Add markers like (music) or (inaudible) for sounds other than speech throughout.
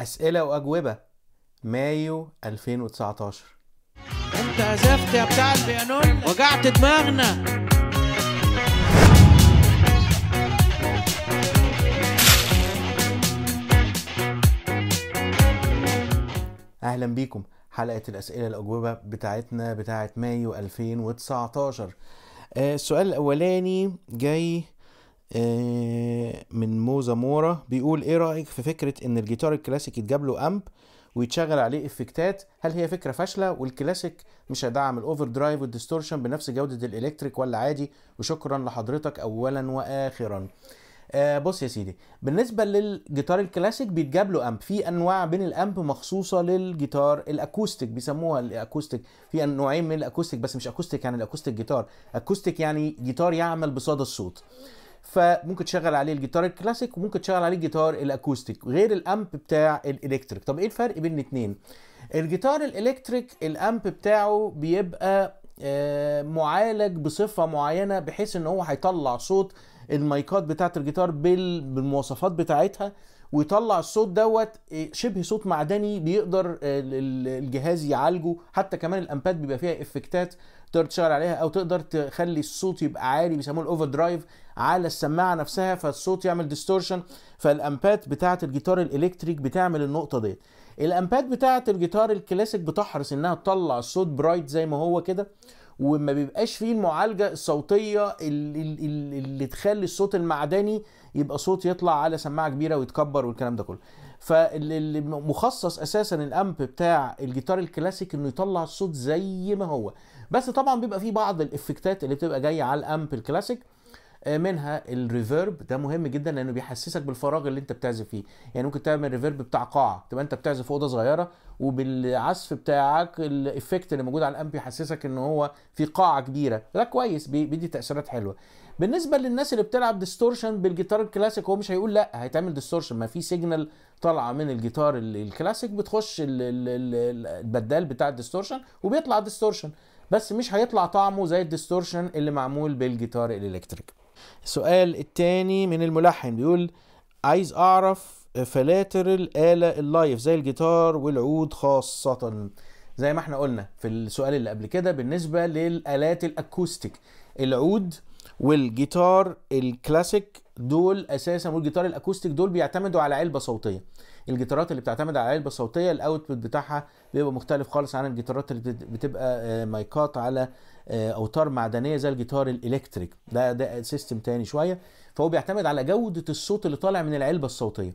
أسئلة وأجوبة مايو 2019 أنت عزفت يا بتاع البيانون وجعت دماغنا أهلا بيكم حلقة الأسئلة الأجوبة بتاعتنا بتاعت مايو 2019 آه، السؤال الأولاني جاي آه، من موزا مورا بيقول ايه رايك في فكره ان الجيتار الكلاسيك يتجاب له امب ويتشغل عليه افكتات هل هي فكره فاشله والكلاسيك مش هيدعم الاوفر درايف والديستورشن بنفس جوده الالكتريك ولا عادي وشكرا لحضرتك اولا واخرا آه بص يا سيدي بالنسبه للجيتار الكلاسيك بيتجاب له امب في انواع بين الامب مخصوصه للجيتار الاكوستيك بيسموها الاكوستيك في نوعين من الاكوستيك بس مش اكوستيك يعني الاكوستيك جيتار اكوستيك يعني جيتار يعمل بصدى الصوت فممكن تشغل عليه الجيتار الكلاسيك وممكن تشغل عليه الجيتار الاكوستيك غير الامب بتاع الالكتريك طب ايه الفرق بين الاثنين الجيتار الالكتريك الامب بتاعه بيبقى آه، معالج بصفه معينه بحيث ان هو هيطلع صوت المايكات بتاعه الجيتار بالمواصفات بتاعتها ويطلع الصوت دوت آه، شبه صوت معدني بيقدر آه، الجهاز يعالجه حتى كمان الامباد بيبقى فيها افكتات تقدر تشتغل عليها او تقدر تخلي الصوت يبقى عالي بيسموه الاوفر درايف على السماعه نفسها فالصوت يعمل ديستورشن فالامبات بتاعه الجيتار الالكتريك بتعمل النقطه ديت الامبات بتاعه الجيتار الكلاسيك بتحرص انها تطلع الصوت برايت زي ما هو كده وما بيبقاش فيه المعالجه الصوتيه اللي, اللي, اللي تخلي الصوت المعدني يبقى صوت يطلع على سماعه كبيره ويتكبر والكلام ده كله فاللي مخصص اساسا الامب بتاع الجيتار الكلاسيك انه يطلع الصوت زي ما هو بس طبعا بيبقى فيه بعض الافكتات اللي بتبقى جايه على الامب الكلاسيك آه، منها الريفيرب ده مهم جدا لانه بيحسسك بالفراغ اللي انت بتعزف فيه يعني ممكن تعمل ريفيرب بتاع قاعه تبقى انت بتعزف في اوضه صغيره وبالعزف بتاعك الايفكت اللي موجود على الامب يحسسك ان هو في قاعه كبيره ده كويس بيدي تاثيرات حلوه بالنسبه للناس اللي بتلعب ديستورشن بالجيتار الكلاسيك هو مش هيقول لا هيتعمل ديستورشن ما في سيجنال طالعه من الجيتار الكلاسيك بتخش البدال بتاع الديستورشن وبيطلع ديستورشن بس مش هيطلع طعمه زي الديستورشن اللي معمول بالجيتار الالكتريك السؤال الثاني من الملحن بيقول عايز أعرف فلاتر الآلة اللايف زي الجيتار والعود خاصة زي ما احنا قلنا في السؤال اللي قبل كده بالنسبة للآلات الأكوستيك العود والجيتار الكلاسيك دول اساسا والجيتار الاكوستيك دول بيعتمدوا على علبه صوتيه الجيتارات اللي بتعتمد على علبه صوتيه الاوتبوت بتاعها بيبقى مختلف خالص عن الجيتارات اللي بتبقى آه، مايكات على آه، اوتار معدنيه زي الجيتار الالكتريك ده ده سيستم تاني شويه فهو بيعتمد على جوده الصوت اللي طالع من العلبه الصوتيه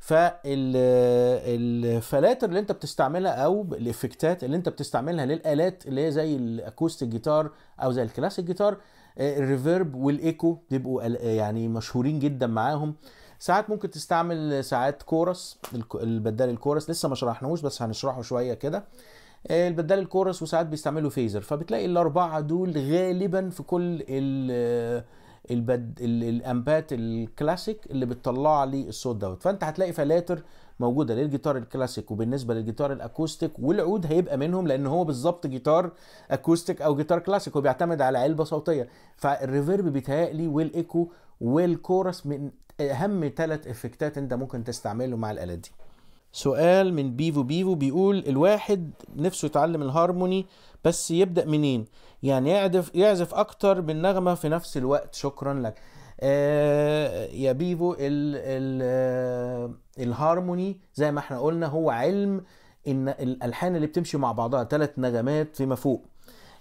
فالفلاتر اللي انت بتستعملها او الافكتات اللي انت بتستعملها للالات اللي هي زي الاكوستيك جيتار او زي الكلاسيك جيتار آه، الريفيرب والايكو بيبقوا آه، يعني مشهورين جدا معاهم ساعات ممكن تستعمل ساعات كورس البدال الكورس لسه ما شرحناهوش بس هنشرحه شويه كده آه، البدال الكورس وساعات بيستعملوا فيزر فبتلاقي الاربعه دول غالبا في كل ال البد... الامبات الكلاسيك اللي بتطلع لي الصوت دوت فانت هتلاقي فلاتر موجوده للجيتار الكلاسيك وبالنسبه للجيتار الاكوستيك والعود هيبقى منهم لان هو بالظبط جيتار اكوستيك او جيتار كلاسيك وبيعتمد على علبه صوتيه فالريفيرب بيتهيألي والايكو والكورس من اهم ثلاث افكتات انت ممكن تستعمله مع الالات دي سؤال من بيفو بيفو بيقول الواحد نفسه يتعلم الهارموني بس يبدأ منين يعني يعزف يعزف أكتر من نغمة في نفس الوقت شكرا لك آه، يا بيفو ال ال آه، الهارموني زي ما احنا قلنا هو علم ان الالحان اللي بتمشي مع بعضها ثلاث نغمات فيما فوق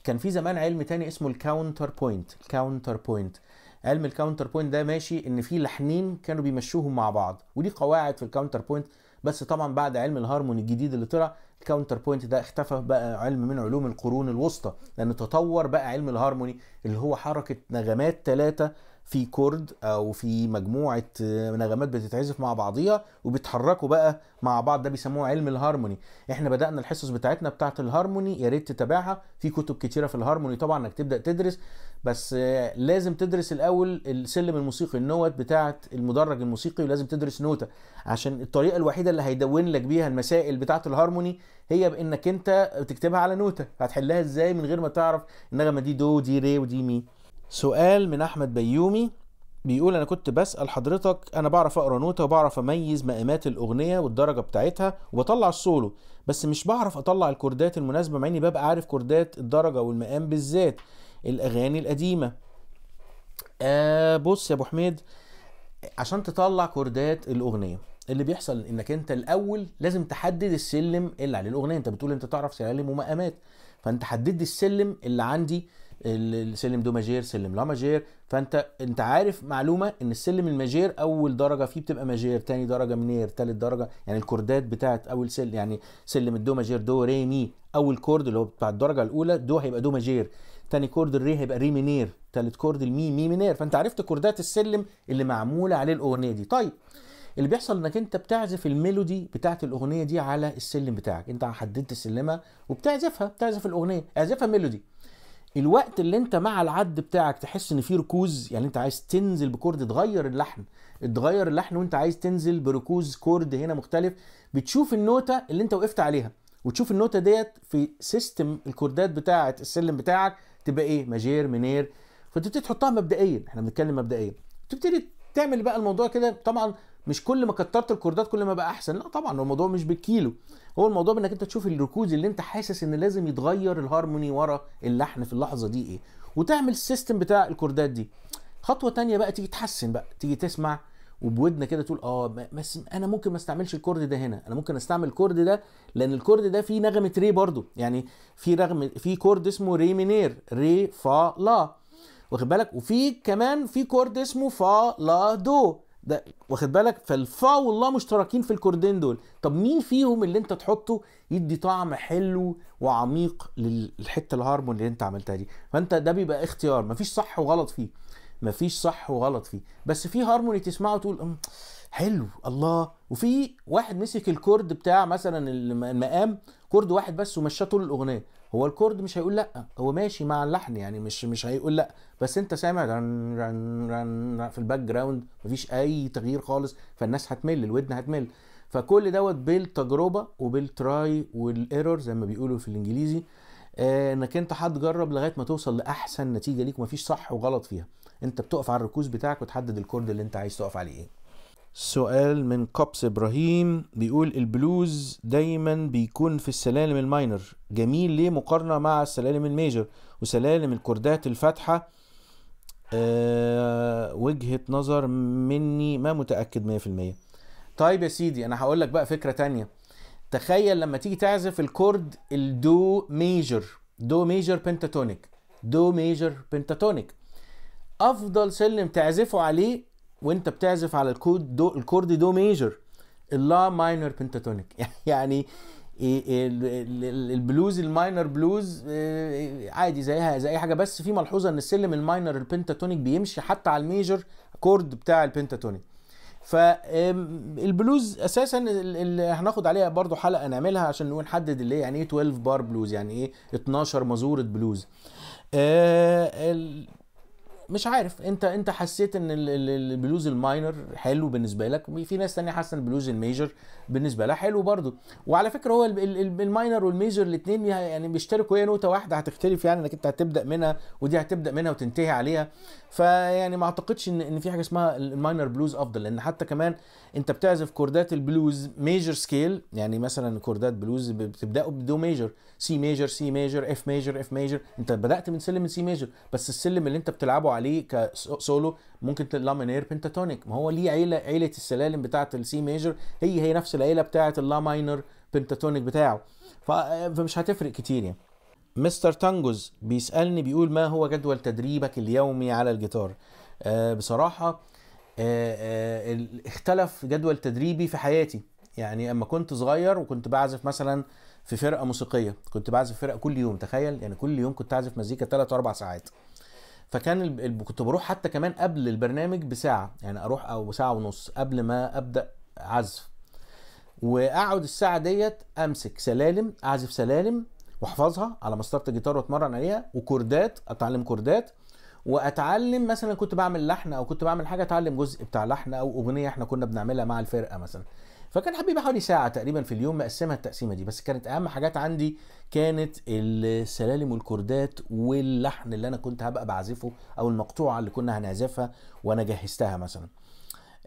كان في زمان علم تاني اسمه الكاونتر بوينت الكاونتر بوينت علم الكاونتر بوينت ده ماشي ان في لحنين كانوا بيمشوهم مع بعض ودي قواعد في الكاونتر بوينت بس طبعا بعد علم الهارموني الجديد اللي طلع الكاونتر بوينت ده اختفى بقى علم من علوم القرون الوسطى لان تطور بقى علم الهارموني اللي هو حركه نغمات ثلاثه في كورد او في مجموعه نغمات بتتعزف مع بعضيها وبيتحركوا بقى مع بعض ده بيسموه علم الهارموني احنا بدانا الحصص بتاعتنا بتاعه الهارموني يا ريت تتابعها في كتب كتيره في الهارموني طبعا انك تبدا تدرس بس لازم تدرس الاول السلم الموسيقي النوت بتاعه المدرج الموسيقي ولازم تدرس نوته عشان الطريقه الوحيده اللي هيدون لك بيها المسائل بتاعه الهارموني هي بانك انت تكتبها على نوته هتحلها ازاي من غير ما تعرف النغمه دي دو دي ري ودي مي سؤال من احمد بيومي بيقول انا كنت بسال حضرتك انا بعرف اقرا نوته وبعرف اميز مقامات الاغنيه والدرجه بتاعتها وبطلع السولو بس مش بعرف اطلع الكوردات المناسبه مع اني ببقى عارف كوردات الدرجه والمقام بالذات الاغاني القديمه آه بص يا ابو حميد عشان تطلع كوردات الاغنيه اللي بيحصل انك انت الاول لازم تحدد السلم اللي عليه الاغنيه انت بتقول انت تعرف سلالم ومقامات فانت حددت السلم اللي عندي السلم دو ماجير سلم لا ماجير فانت انت عارف معلومه ان السلم الماجير اول درجه فيه بتبقى ماجير تاني درجه منير تالت درجه يعني الكوردات بتاعت اول سلم يعني سلم الدو ماجير دو ري مي اول كورد اللي هو بتاع الدرجه الاولى دو هيبقى دو ماجير تاني كورد الري هيبقى ري منير تالت كورد المي مي منير فانت عرفت كوردات السلم اللي معموله عليه الاغنيه دي طيب اللي بيحصل انك انت بتعزف الميلودي بتاعت الاغنيه دي على السلم بتاعك انت حددت سلمها وبتعزفها بتعزف الاغنيه اعزفها ميلودي الوقت اللي انت مع العد بتاعك تحس ان في ركوز يعني انت عايز تنزل بكورد تغير اللحن تغير اللحن وانت عايز تنزل بركوز كورد هنا مختلف بتشوف النوته اللي انت وقفت عليها وتشوف النوته ديت في سيستم الكوردات بتاعه السلم بتاعك تبقى ايه ماجير منير فتبتدي تحطها مبدئيا احنا بنتكلم مبدئيا تبتدي تعمل بقى الموضوع كده طبعا مش كل ما كترت الكوردات كل ما بقى احسن لا طبعا الموضوع مش بالكيلو هو الموضوع بانك انت تشوف الركوز اللي انت حاسس ان لازم يتغير الهارموني ورا اللحن في اللحظه دي ايه وتعمل السيستم بتاع الكوردات دي خطوه تانية بقى تيجي تحسن بقى تيجي تسمع وبودنا كده تقول اه بس انا ممكن ما استعملش الكورد ده هنا انا ممكن استعمل الكورد ده لان الكورد ده فيه نغمه ري برضو يعني في رغم في كورد اسمه ري مينير ري فا لا واخد بالك وفي كمان في كورد اسمه فا لا دو ده واخد بالك فالفا والله مشتركين في الكوردين دول طب مين فيهم اللي انت تحطه يدي طعم حلو وعميق للحته الهارمون اللي انت عملتها دي فانت ده بيبقى اختيار مفيش صح وغلط فيه مفيش صح وغلط فيه بس في هارمون تسمعه تقول حلو الله وفي واحد مسك الكورد بتاع مثلا المقام كورد واحد بس ومشاه طول الاغنيه هو الكورد مش هيقول لا هو ماشي مع اللحن يعني مش مش هيقول لا بس انت سامع رن رن رن في الباك جراوند مفيش اي تغيير خالص فالناس هتمل الودن هتمل فكل دوت بالتجربه وبالتراي والايرور زي ما بيقولوا في الانجليزي آه، انك انت هتجرب لغايه ما توصل لاحسن نتيجه ليك ومفيش صح وغلط فيها انت بتقف على الركوز بتاعك وتحدد الكورد اللي انت عايز تقف عليه ايه سؤال من كوبس ابراهيم بيقول البلوز دايما بيكون في السلالم الماينر جميل ليه مقارنه مع السلالم الميجر وسلالم الكوردات الفاتحه أه وجهه نظر مني ما متاكد 100% طيب يا سيدي انا هقول لك بقى فكره تانية تخيل لما تيجي تعزف الكورد الدو ميجر دو ميجر بنتاتونيك دو ميجر بنتاتونيك افضل سلم تعزفه عليه وانت بتعزف على الكود دو الكورد دو ميجر اللا ماينر بنتاتونيك (laughs) يعني إيه، إيه، البلوز الماينر بلوز آه، عادي زيها زي اي حاجه بس في ملحوظه ان السلم الماينر البنتاتونيك بيمشي حتى على الميجر كورد بتاع البنتاتونيك فالبلوز اساسا اللي هناخد عليها برضو حلقه نعملها عشان نقول نحدد اللي يعني ايه 12 بار بلوز يعني ايه 12 مزوره بلوز مش عارف انت انت حسيت ان البلوز الماينر حلو بالنسبه لك في ناس تانية حاسه ان البلوز الميجر بالنسبه لها حلو برضو وعلى فكره هو الماينر والميجر الاثنين يعني بيشتركوا هي نوته واحده هتختلف يعني انك انت هتبدا منها ودي هتبدا منها وتنتهي عليها فيعني ما اعتقدش ان ان في حاجه اسمها الماينر بلوز افضل لان حتى كمان انت بتعزف كوردات البلوز ميجر سكيل يعني مثلا كوردات بلوز بتبداوا بدو ميجر سي ميجر سي ميجر اف ميجر اف ميجر انت بدات من سلم سي ميجر بس السلم اللي انت بتلعبه عليه كسولو ممكن ماينر بنتاتونيك ما هو ليه عيله عيله السلالم بتاعه السي ميجر هي هي نفس العيله بتاعه اللا ماينر بنتاتونيك بتاعه فمش هتفرق كتير يعني مستر تانجوز بيسالني بيقول ما هو جدول تدريبك اليومي على الجيتار آه بصراحه آه آه اختلف جدول تدريبي في حياتي يعني اما كنت صغير وكنت بعزف مثلا في فرقه موسيقيه كنت بعزف فرقه كل يوم تخيل يعني كل يوم كنت اعزف مزيكا 3 4 ساعات فكان ال... كنت بروح حتى كمان قبل البرنامج بساعه يعني اروح او ساعه ونص قبل ما ابدا عزف واقعد الساعه ديت امسك سلالم اعزف سلالم واحفظها على مسطره الجيتار واتمرن عليها وكوردات اتعلم كوردات واتعلم مثلا كنت بعمل لحن او كنت بعمل حاجه اتعلم جزء بتاع لحن او اغنيه احنا كنا بنعملها مع الفرقه مثلا فكان حبيبي حوالي ساعه تقريبا في اليوم مقسمها التقسيمه دي بس كانت اهم حاجات عندي كانت السلالم والكوردات واللحن اللي انا كنت هبقى بعزفه او المقطوعه اللي كنا هنعزفها وانا جهزتها مثلا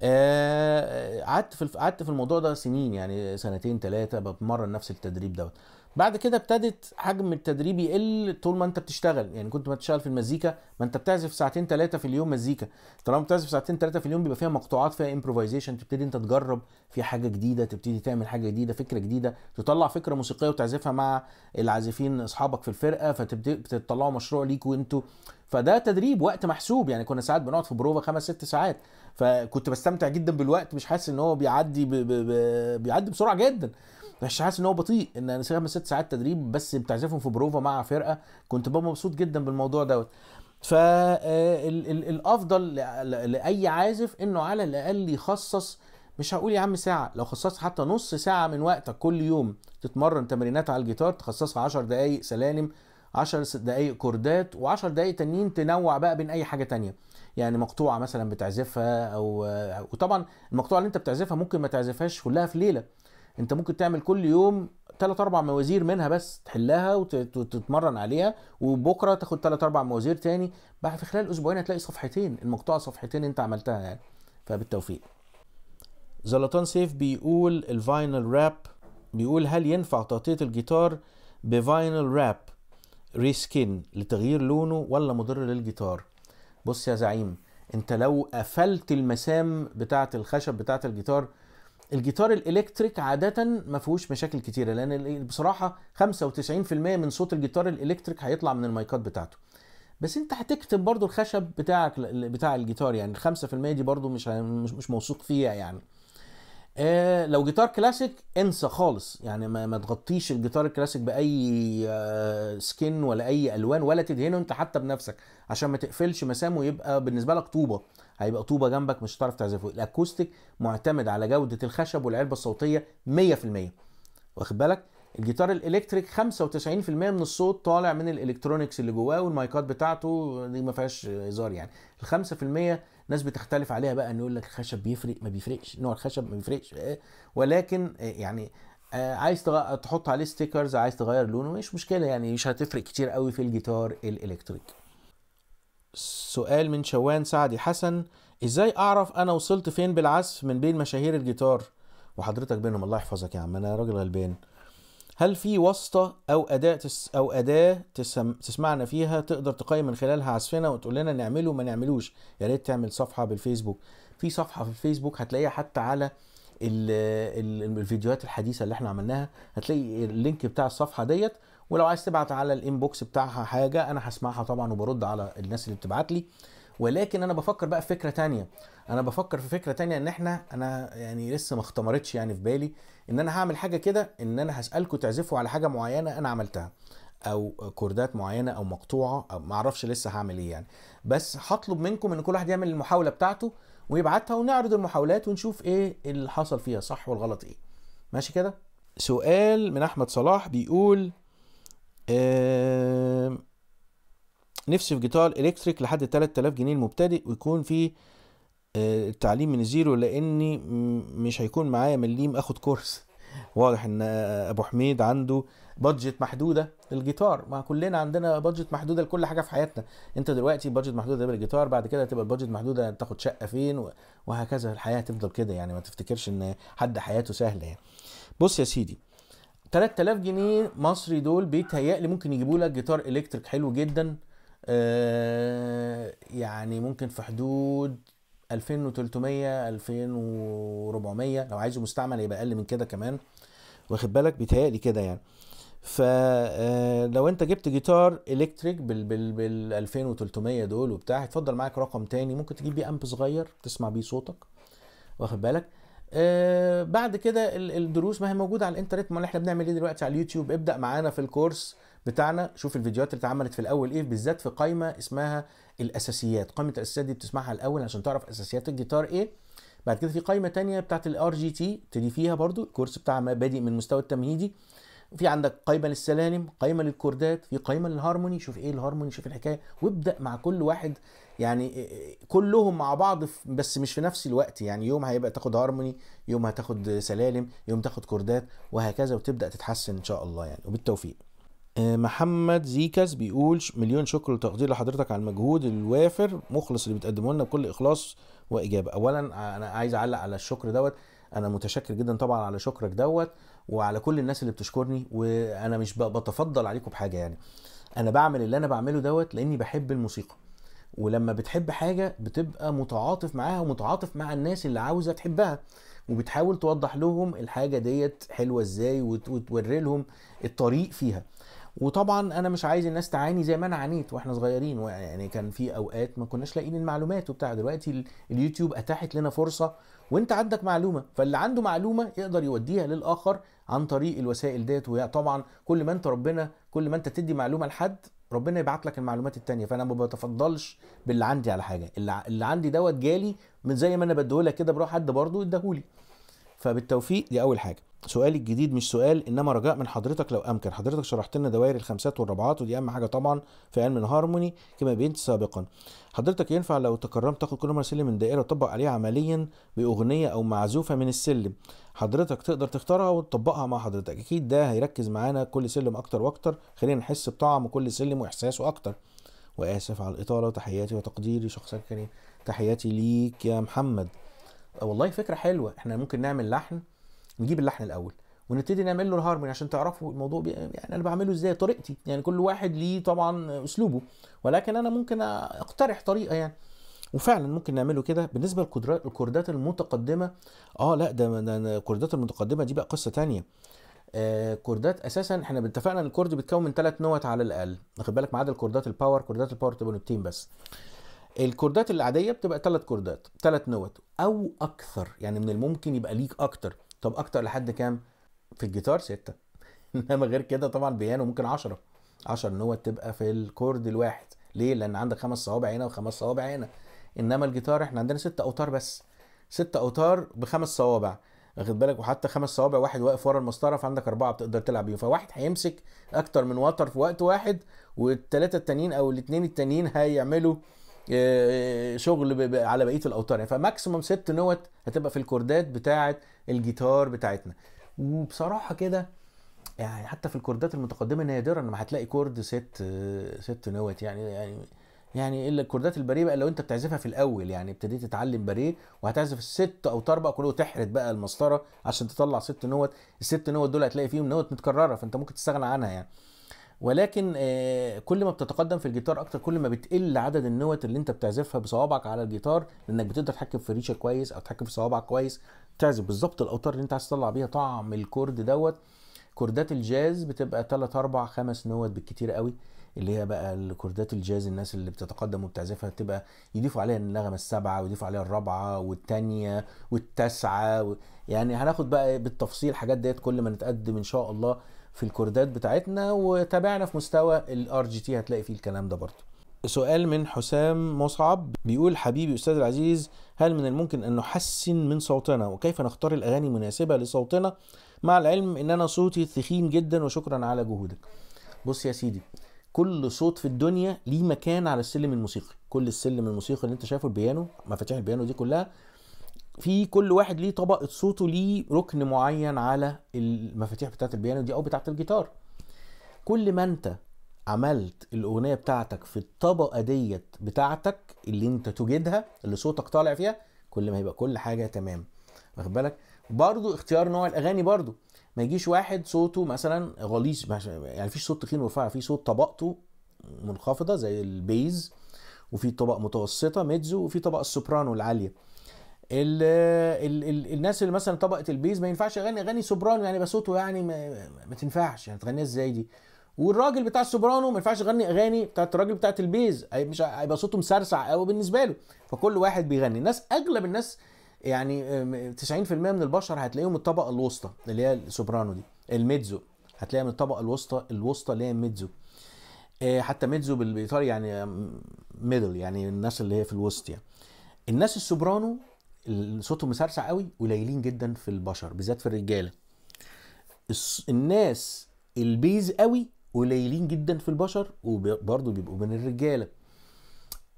آه، قعدت آه في قعدت في الموضوع ده سنين يعني سنتين ثلاثه بتمرن نفس التدريب دوت بعد كده ابتدت حجم التدريب يقل طول ما انت بتشتغل يعني كنت ما تشتغل في المزيكا ما انت بتعزف ساعتين ثلاثه في اليوم مزيكا طالما بتعزف ساعتين ثلاثه في اليوم بيبقى فيها مقطوعات فيها امبروفيزيشن تبتدي انت تجرب في حاجه جديده تبتدي تعمل حاجه جديده فكره جديده تطلع فكره موسيقيه وتعزفها مع العازفين اصحابك في الفرقه فتطلعوا مشروع ليك وانتوا فده تدريب وقت محسوب يعني كنا ساعات بنقعد في بروفا خمس ست ساعات فكنت بستمتع جدا بالوقت مش حاسس ان هو بيعدي بيعدي بسرعه جدا مش حاسس ان هو بطيء ان انا خمس ست ساعات تدريب بس بتعزفهم في بروفا مع فرقه كنت ببقى مبسوط جدا بالموضوع دوت فالافضل آه، لاي عازف انه على الاقل يخصص مش هقول يا عم ساعة لو خصصت حتى نص ساعة من وقتك كل يوم تتمرن تمرينات على الجيتار تخصصها 10 دقايق سلالم 10 دقايق كوردات و10 دقايق تانيين تنوع بقى بين اي حاجة تانية يعني مقطوعة مثلا بتعزفها او آه، وطبعا المقطوعة اللي انت بتعزفها ممكن ما تعزفهاش كلها في ليلة انت ممكن تعمل كل يوم ثلاث اربع موازير منها بس تحلها وتتمرن عليها وبكره تاخد ثلاث اربع موازير تاني بعد في خلال اسبوعين هتلاقي صفحتين المقطوعه صفحتين انت عملتها يعني فبالتوفيق زلطان سيف بيقول الفاينل راب بيقول هل ينفع تغطية الجيتار بفاينل راب ريسكين لتغيير لونه ولا مضر للجيتار بص يا زعيم انت لو قفلت المسام بتاعة الخشب بتاعة الجيتار الجيتار الالكتريك عاده ما فيهوش مشاكل كتيره لان بصراحه 95% من صوت الجيتار الالكتريك هيطلع من المايكات بتاعته بس انت هتكتب برضو الخشب بتاعك بتاع الجيتار يعني 5% دي برضو مش مش موثوق فيها يعني آه لو جيتار كلاسيك انسى خالص يعني ما, ما تغطيش الجيتار الكلاسيك باي آه سكن ولا اي الوان ولا تدهنه انت حتى بنفسك عشان ما تقفلش مسامه يبقى بالنسبه لك طوبه هيبقى طوبه جنبك مش هتعرف تعزفه الاكوستيك معتمد على جوده الخشب والعلبه الصوتيه 100% واخد بالك الجيتار الالكتريك 95% من الصوت طالع من الالكترونكس اللي جواه والمايكات بتاعته دي ما فيهاش هزار يعني ال 5% ناس بتختلف عليها بقى ان يقول لك الخشب بيفرق ما بيفرقش نوع الخشب ما بيفرقش إيه؟ ولكن إيه يعني آه، عايز تحط عليه ستيكرز عايز تغير لونه مش مشكله يعني مش هتفرق كتير قوي في الجيتار الالكتريك سؤال من شوان سعدي حسن ازاي اعرف انا وصلت فين بالعزف من بين مشاهير الجيتار وحضرتك بينهم الله يحفظك يا عم انا راجل غلبان هل في واسطة أو أداة تس أو أداة تسم تسمعنا فيها تقدر تقيم من خلالها عزفنا وتقول لنا نعمله وما نعملوش يا ريت تعمل صفحة بالفيسبوك في صفحة في الفيسبوك هتلاقيها حتى على الفيديوهات الحديثة اللي احنا عملناها هتلاقي اللينك بتاع الصفحة ديت ولو عايز تبعت على الانبوكس بتاعها حاجه انا هسمعها طبعا وبرد على الناس اللي بتبعت لي ولكن انا بفكر بقى في فكره تانية انا بفكر في فكره تانية ان احنا انا يعني لسه ما اختمرتش يعني في بالي ان انا هعمل حاجه كده ان انا هسالكم تعزفوا على حاجه معينه انا عملتها او كوردات معينه او مقطوعه او ما اعرفش لسه هعمل ايه يعني بس هطلب منكم ان كل واحد يعمل المحاوله بتاعته ويبعتها ونعرض المحاولات ونشوف ايه اللي حصل فيها صح والغلط ايه ماشي كده سؤال من احمد صلاح بيقول نفسي في جيتار الكتريك لحد 3000 جنيه المبتدئ ويكون في التعليم آه، من الزيرو لاني مش هيكون معايا مليم اخد كورس واضح ان آه، ابو حميد عنده بادجت محدوده للجيتار ما كلنا عندنا بادجت محدوده لكل حاجه في حياتنا انت دلوقتي بادجت محدوده بالجيتار بعد كده هتبقى البادجت محدوده تاخد شقه فين وهكذا الحياه هتفضل كده يعني ما تفتكرش ان حد حياته سهله يعني بص يا سيدي 3000 جنيه مصري دول بيتهيألي ممكن يجيبوا لك جيتار الكتريك حلو جدا آه يعني ممكن في حدود 2300 2400 لو عايزه مستعمل يبقى اقل من كده كمان واخد بالك بيتهيألي كده يعني فلو آه، انت جبت جيتار الكتريك بال بال 2300 دول وبتاع هيتفضل معاك رقم تاني ممكن تجيب بيه امب صغير تسمع بيه صوتك واخد بالك آه بعد كده الدروس ما هي موجوده على الانترنت ما احنا بنعمل ايه دلوقتي على اليوتيوب ابدا معانا في الكورس بتاعنا شوف الفيديوهات اللي اتعملت في الاول ايه بالذات في قائمه اسمها الاساسيات قائمه الاساسيات دي بتسمعها الاول عشان تعرف اساسيات الجيتار ايه بعد كده في قائمه تانية بتاعت الار جي تي تدي فيها برضو الكورس بتاع مبادئ من المستوى التمهيدي في عندك قايمه للسلالم قايمه للكوردات في قايمه للهارموني شوف ايه الهارموني شوف الحكايه وابدا مع كل واحد يعني إيه، إيه، كلهم مع بعض بس مش في نفس الوقت يعني يوم هيبقى تاخد هارموني يوم هتاخد سلالم يوم تاخد كوردات وهكذا وتبدا تتحسن ان شاء الله يعني وبالتوفيق آه، محمد زيكس بيقول مليون شكر وتقدير لحضرتك على المجهود الوافر مخلص اللي بتقدمه لنا بكل اخلاص واجابه اولا انا عايز اعلق على الشكر دوت انا متشكر جدا طبعا على شكرك دوت وعلى كل الناس اللي بتشكرني وانا مش بتفضل عليكم بحاجه يعني انا بعمل اللي انا بعمله دوت لاني بحب الموسيقى ولما بتحب حاجه بتبقى متعاطف معاها ومتعاطف مع الناس اللي عاوزه تحبها وبتحاول توضح لهم الحاجه ديت حلوه ازاي وتوري لهم الطريق فيها وطبعا انا مش عايز الناس تعاني زي ما انا عانيت واحنا صغيرين يعني كان في اوقات ما كناش لاقيين المعلومات وبتاع دلوقتي اليوتيوب اتاحت لنا فرصه وانت عندك معلومه فاللي عنده معلومه يقدر يوديها للاخر عن طريق الوسائل ديت وطبعا طبعا كل ما انت ربنا كل ما انت تدي معلومه لحد ربنا يبعت لك المعلومات التانية فانا ما بتفضلش باللي عندي على حاجه اللي, اللي عندي دوت جالي من زي ما انا بديهولك كده بروح حد برضه اداهولي فبالتوفيق دي اول حاجه سؤالي الجديد مش سؤال انما رجاء من حضرتك لو امكن حضرتك شرحت لنا دوائر الخمسات والربعات ودي اهم حاجه طبعا في علم الهارموني كما بينت سابقا حضرتك ينفع لو تكرمت تاخد كل مره سلم من دائره وتطبق عليها عمليا باغنيه او معزوفه من السلم حضرتك تقدر تختارها وتطبقها مع حضرتك اكيد ده هيركز معانا كل سلم اكتر واكتر خلينا نحس بطعم كل سلم واحساسه اكتر واسف على الاطاله وتحياتي وتقديري شخصك الكريم تحياتي ليك يا محمد والله فكره حلوه احنا ممكن نعمل لحن نجيب اللحن الاول ونبتدي نعمل له الهارموني عشان تعرفوا الموضوع بي... يعني انا بعمله ازاي طريقتي يعني كل واحد ليه طبعا اسلوبه ولكن انا ممكن اقترح طريقه يعني وفعلا ممكن نعمله كده بالنسبه للكوردات المتقدمه اه لا ده, ده الكوردات المتقدمه دي بقى قصه تانية آه كوردات اساسا احنا اتفقنا ان الكورد بيتكون من ثلاث نوت على الاقل واخد بالك ما عدا الكوردات الباور كوردات الباور تبقى نوتين بس الكوردات العاديه بتبقى ثلاث كوردات ثلاث نوت او اكثر يعني من الممكن يبقى ليك اكتر طب اكتر لحد كام في الجيتار ستة (laughs) انما غير كده طبعا بيانو ممكن 10 10 نوت تبقى في الكورد الواحد ليه لان عندك خمس صوابع هنا وخمس صوابع هنا انما الجيتار احنا عندنا ست اوتار بس ست اوتار بخمس صوابع واخد بالك وحتى خمس صوابع واحد واقف ورا المسطره فعندك اربعه بتقدر تلعب بيهم فواحد هيمسك اكتر من وتر في وقت واحد والثلاثه التانيين او الاثنين التانيين هيعملوا آه، شغل على بقيه الاوتار يعني فماكسيموم ست نوت هتبقى في الكوردات بتاعه الجيتار بتاعتنا وبصراحه كده يعني حتى في الكوردات المتقدمه نادرا ما هتلاقي كورد ست آه، ست نوت يعني يعني يعني الا الكوردات الباريه بقى لو انت بتعزفها في الاول يعني ابتديت تتعلم باريه وهتعزف الست اوتار بقى كله تحرد بقى المسطره عشان تطلع ست نوت الست نوت دول هتلاقي فيهم نوت متكرره فانت ممكن تستغنى عنها يعني ولكن آه، كل ما بتتقدم في الجيتار اكتر كل ما بتقل عدد النوت اللي انت بتعزفها بصوابعك على الجيتار لانك بتقدر تتحكم في ريشه كويس او تتحكم في صوابعك كويس تعزف بالظبط الاوتار اللي انت عايز تطلع بيها طعم الكورد دوت كوردات الجاز بتبقى 3 4 5 نوت بالكتير قوي اللي هي بقى الكوردات الجاز الناس اللي بتتقدم وبتعزفها بتبقى يضيفوا عليها النغمه السبعه ويضيفوا عليها الرابعه والثانيه والتاسعه و... يعني هناخد بقى بالتفصيل الحاجات ديت كل ما نتقدم ان شاء الله في الكوردات بتاعتنا وتابعنا في مستوى الار جي تي هتلاقي فيه الكلام ده برضه سؤال من حسام مصعب بيقول حبيبي استاذ العزيز هل من الممكن ان نحسن من صوتنا وكيف نختار الاغاني المناسبه لصوتنا مع العلم ان انا صوتي ثخين جدا وشكرا على جهودك بص يا سيدي كل صوت في الدنيا ليه مكان على السلم الموسيقي كل السلم الموسيقي اللي انت شايفه البيانو مفاتيح البيانو دي كلها في كل واحد ليه طبقه صوته ليه ركن معين على المفاتيح بتاعه البيانو دي او بتاعه الجيتار كل ما انت عملت الاغنيه بتاعتك في الطبقه ديت بتاعتك اللي انت تجدها اللي صوتك طالع فيها كل ما هيبقى كل حاجه تمام واخد بالك برضو اختيار نوع الاغاني برضو ما يجيش واحد صوته مثلا غليظ يعني فيش صوت تخين ورفيع في صوت طبقته منخفضه زي البيز وفي طبقه متوسطه ميدزو وفي طبقه السوبرانو العاليه ال ال ال الناس اللي مثلا طبقه البيز ما ينفعش اغني اغاني سوبرانو يعني بصوته يعني ما, ما تنفعش يعني تغنيها ازاي دي والراجل بتاع السوبرانو ما ينفعش يغني اغاني بتاعت الراجل بتاعت البيز مش هيبقى صوته مسرسع قوي بالنسبه له فكل واحد بيغني الناس اغلب الناس يعني 90% من البشر هتلاقيهم الطبقه الوسطى اللي هي السوبرانو دي الميدزو هتلاقيها من الطبقه الوسطى الوسطى اللي هي ميدزو آه، حتى ميدزو بالايطالي يعني ميدل يعني الناس اللي هي في الوسط يعني الناس السوبرانو صوتهم مسرسع قوي قليلين جدا في البشر بالذات في الرجاله الناس البيز قوي قليلين جدا في البشر وبرضه بيبقوا من الرجاله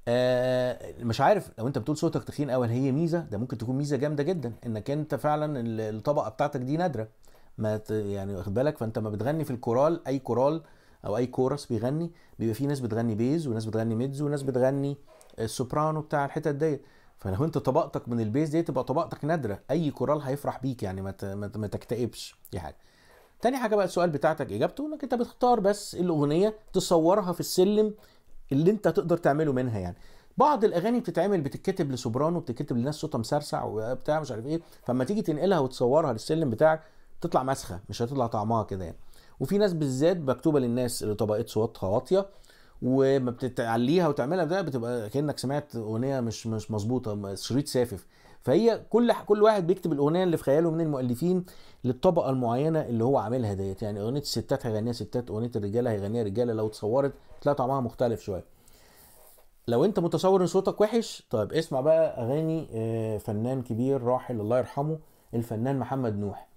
آه مش عارف لو انت بتقول صوتك تخين اول هي ميزه ده ممكن تكون ميزه جامده جدا انك انت فعلا الطبقه بتاعتك دي نادره ما يعني واخد بالك فانت ما بتغني في الكورال اي كورال او اي كورس بيغني بيبقى في ناس بتغني بيز وناس بتغني ميدز وناس بتغني السوبرانو آه، بتاع الحتت ديت فلو انت طبقتك من البيز دي تبقى طبقتك نادره اي كورال هيفرح بيك يعني ما ما تكتئبش دي حاجه تاني حاجه بقى السؤال بتاعتك اجابته انك انت بتختار بس الاغنيه تصورها في السلم اللي انت تقدر تعمله منها يعني بعض الاغاني بتتعمل بتتكتب لسوبرانو بتتكتب لناس صوتها مسرسع وبتاع مش عارف ايه فلما تيجي تنقلها وتصورها للسلم بتاعك تطلع مسخه مش هتطلع طعمها كده يعني وفي ناس بالذات مكتوبه للناس اللي طبقه صوتها واطيه وما بتعليها وتعملها ده بتبقى كانك سمعت اغنيه مش مش مظبوطه شريط سافف فهي كل كل واحد بيكتب الاغنيه اللي في خياله من المؤلفين للطبقه المعينه اللي هو عاملها ديت يعني اغنيه الستات هيغنيها ستات اغنيه الرجاله هيغنيها رجاله لو اتصورت تلاقي طعمها مختلف شويه لو انت متصور ان صوتك وحش طيب اسمع بقى اغاني آه، فنان كبير راحل الله يرحمه الفنان محمد نوح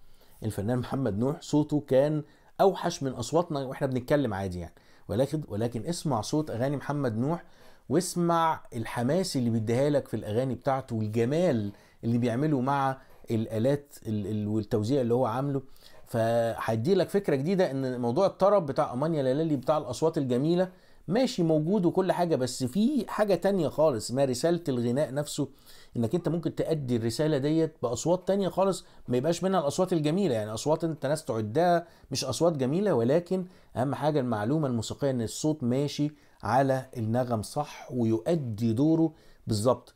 الفنان محمد نوح صوته كان اوحش من اصواتنا واحنا بنتكلم عادي يعني ولكن ولكن اسمع صوت اغاني محمد نوح واسمع الحماس اللي بيديها لك في الاغاني بتاعته والجمال اللي بيعمله مع الالات والتوزيع اللي هو عامله فهيدي لك فكره جديده ان موضوع الطرب بتاع امانيا لالالي بتاع الاصوات الجميله ماشي موجود وكل حاجه بس في حاجه تانية خالص ما رساله الغناء نفسه انك انت ممكن تأدي الرساله ديت باصوات تانية خالص ما يبقاش منها الاصوات الجميله يعني اصوات انت ناس تعدها مش اصوات جميله ولكن اهم حاجه المعلومه الموسيقيه ان الصوت ماشي على النغم صح ويؤدي دوره بالظبط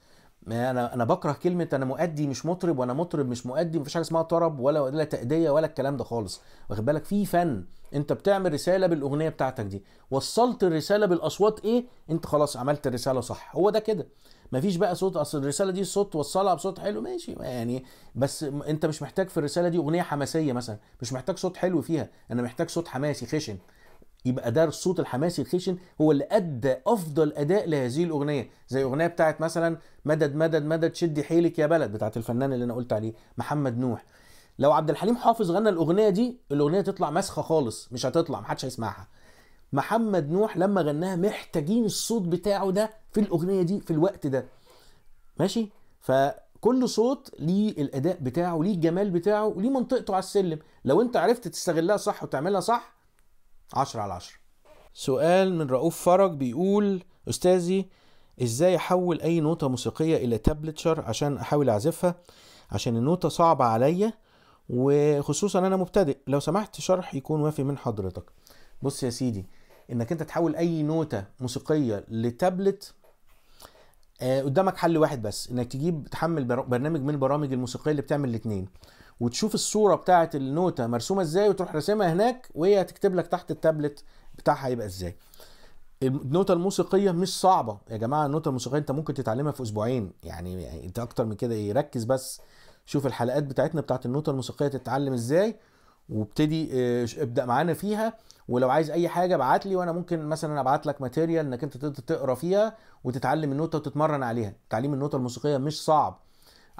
ما انا انا بكره كلمه انا مؤدي مش مطرب وانا مطرب مش مؤدي مفيش حاجه اسمها طرب ولا ولا تاديه ولا الكلام ده خالص واخد بالك في فن انت بتعمل رساله بالاغنيه بتاعتك دي وصلت الرساله بالاصوات ايه انت خلاص عملت الرساله صح هو ده كده مفيش بقى صوت اصل الرساله دي صوت وصلها بصوت حلو ماشي يعني بس انت مش محتاج في الرساله دي اغنيه حماسيه مثلا مش محتاج صوت حلو فيها انا محتاج صوت حماسي خشن يبقى ده الصوت الحماسي الخشن هو اللي ادى افضل اداء لهذه الاغنيه زي اغنيه بتاعت مثلا مدد مدد مدد شدي حيلك يا بلد بتاعت الفنان اللي انا قلت عليه محمد نوح لو عبد الحليم حافظ غنى الاغنيه دي الاغنيه تطلع مسخه خالص مش هتطلع محدش هيسمعها محمد نوح لما غناها محتاجين الصوت بتاعه ده في الاغنيه دي في الوقت ده ماشي فكل صوت ليه الاداء بتاعه ليه الجمال بتاعه ليه منطقته على السلم لو انت عرفت تستغلها صح وتعملها صح 10 على 10 سؤال من رؤوف فرج بيقول أستاذي إزاي أحول أي نوتة موسيقية إلى تابلتشر عشان أحاول أعزفها عشان النوتة صعبة عليا وخصوصا أنا مبتدئ لو سمحت شرح يكون وافي من حضرتك بص يا سيدي انك انت تحول اي نوتة موسيقية لتابلت آه، قدامك حل واحد بس انك تجيب تحمل برنامج من البرامج الموسيقيه اللي بتعمل الاثنين وتشوف الصوره بتاعه النوته مرسومه ازاي وتروح راسمها هناك وهي هتكتب لك تحت التابلت بتاعها هيبقى ازاي النوته الموسيقيه مش صعبه يا جماعه النوته الموسيقيه انت ممكن تتعلمها في اسبوعين يعني انت اكتر من كده ايه ركز بس شوف الحلقات بتاعتنا بتاعت النوته الموسيقيه تتعلم ازاي وابتدي آه، ابدا معانا فيها ولو عايز اي حاجه ابعت لي وانا ممكن مثلا ابعت لك ماتيريال انك انت تقدر تقرا فيها وتتعلم النوته وتتمرن عليها تعليم النوته الموسيقيه مش صعب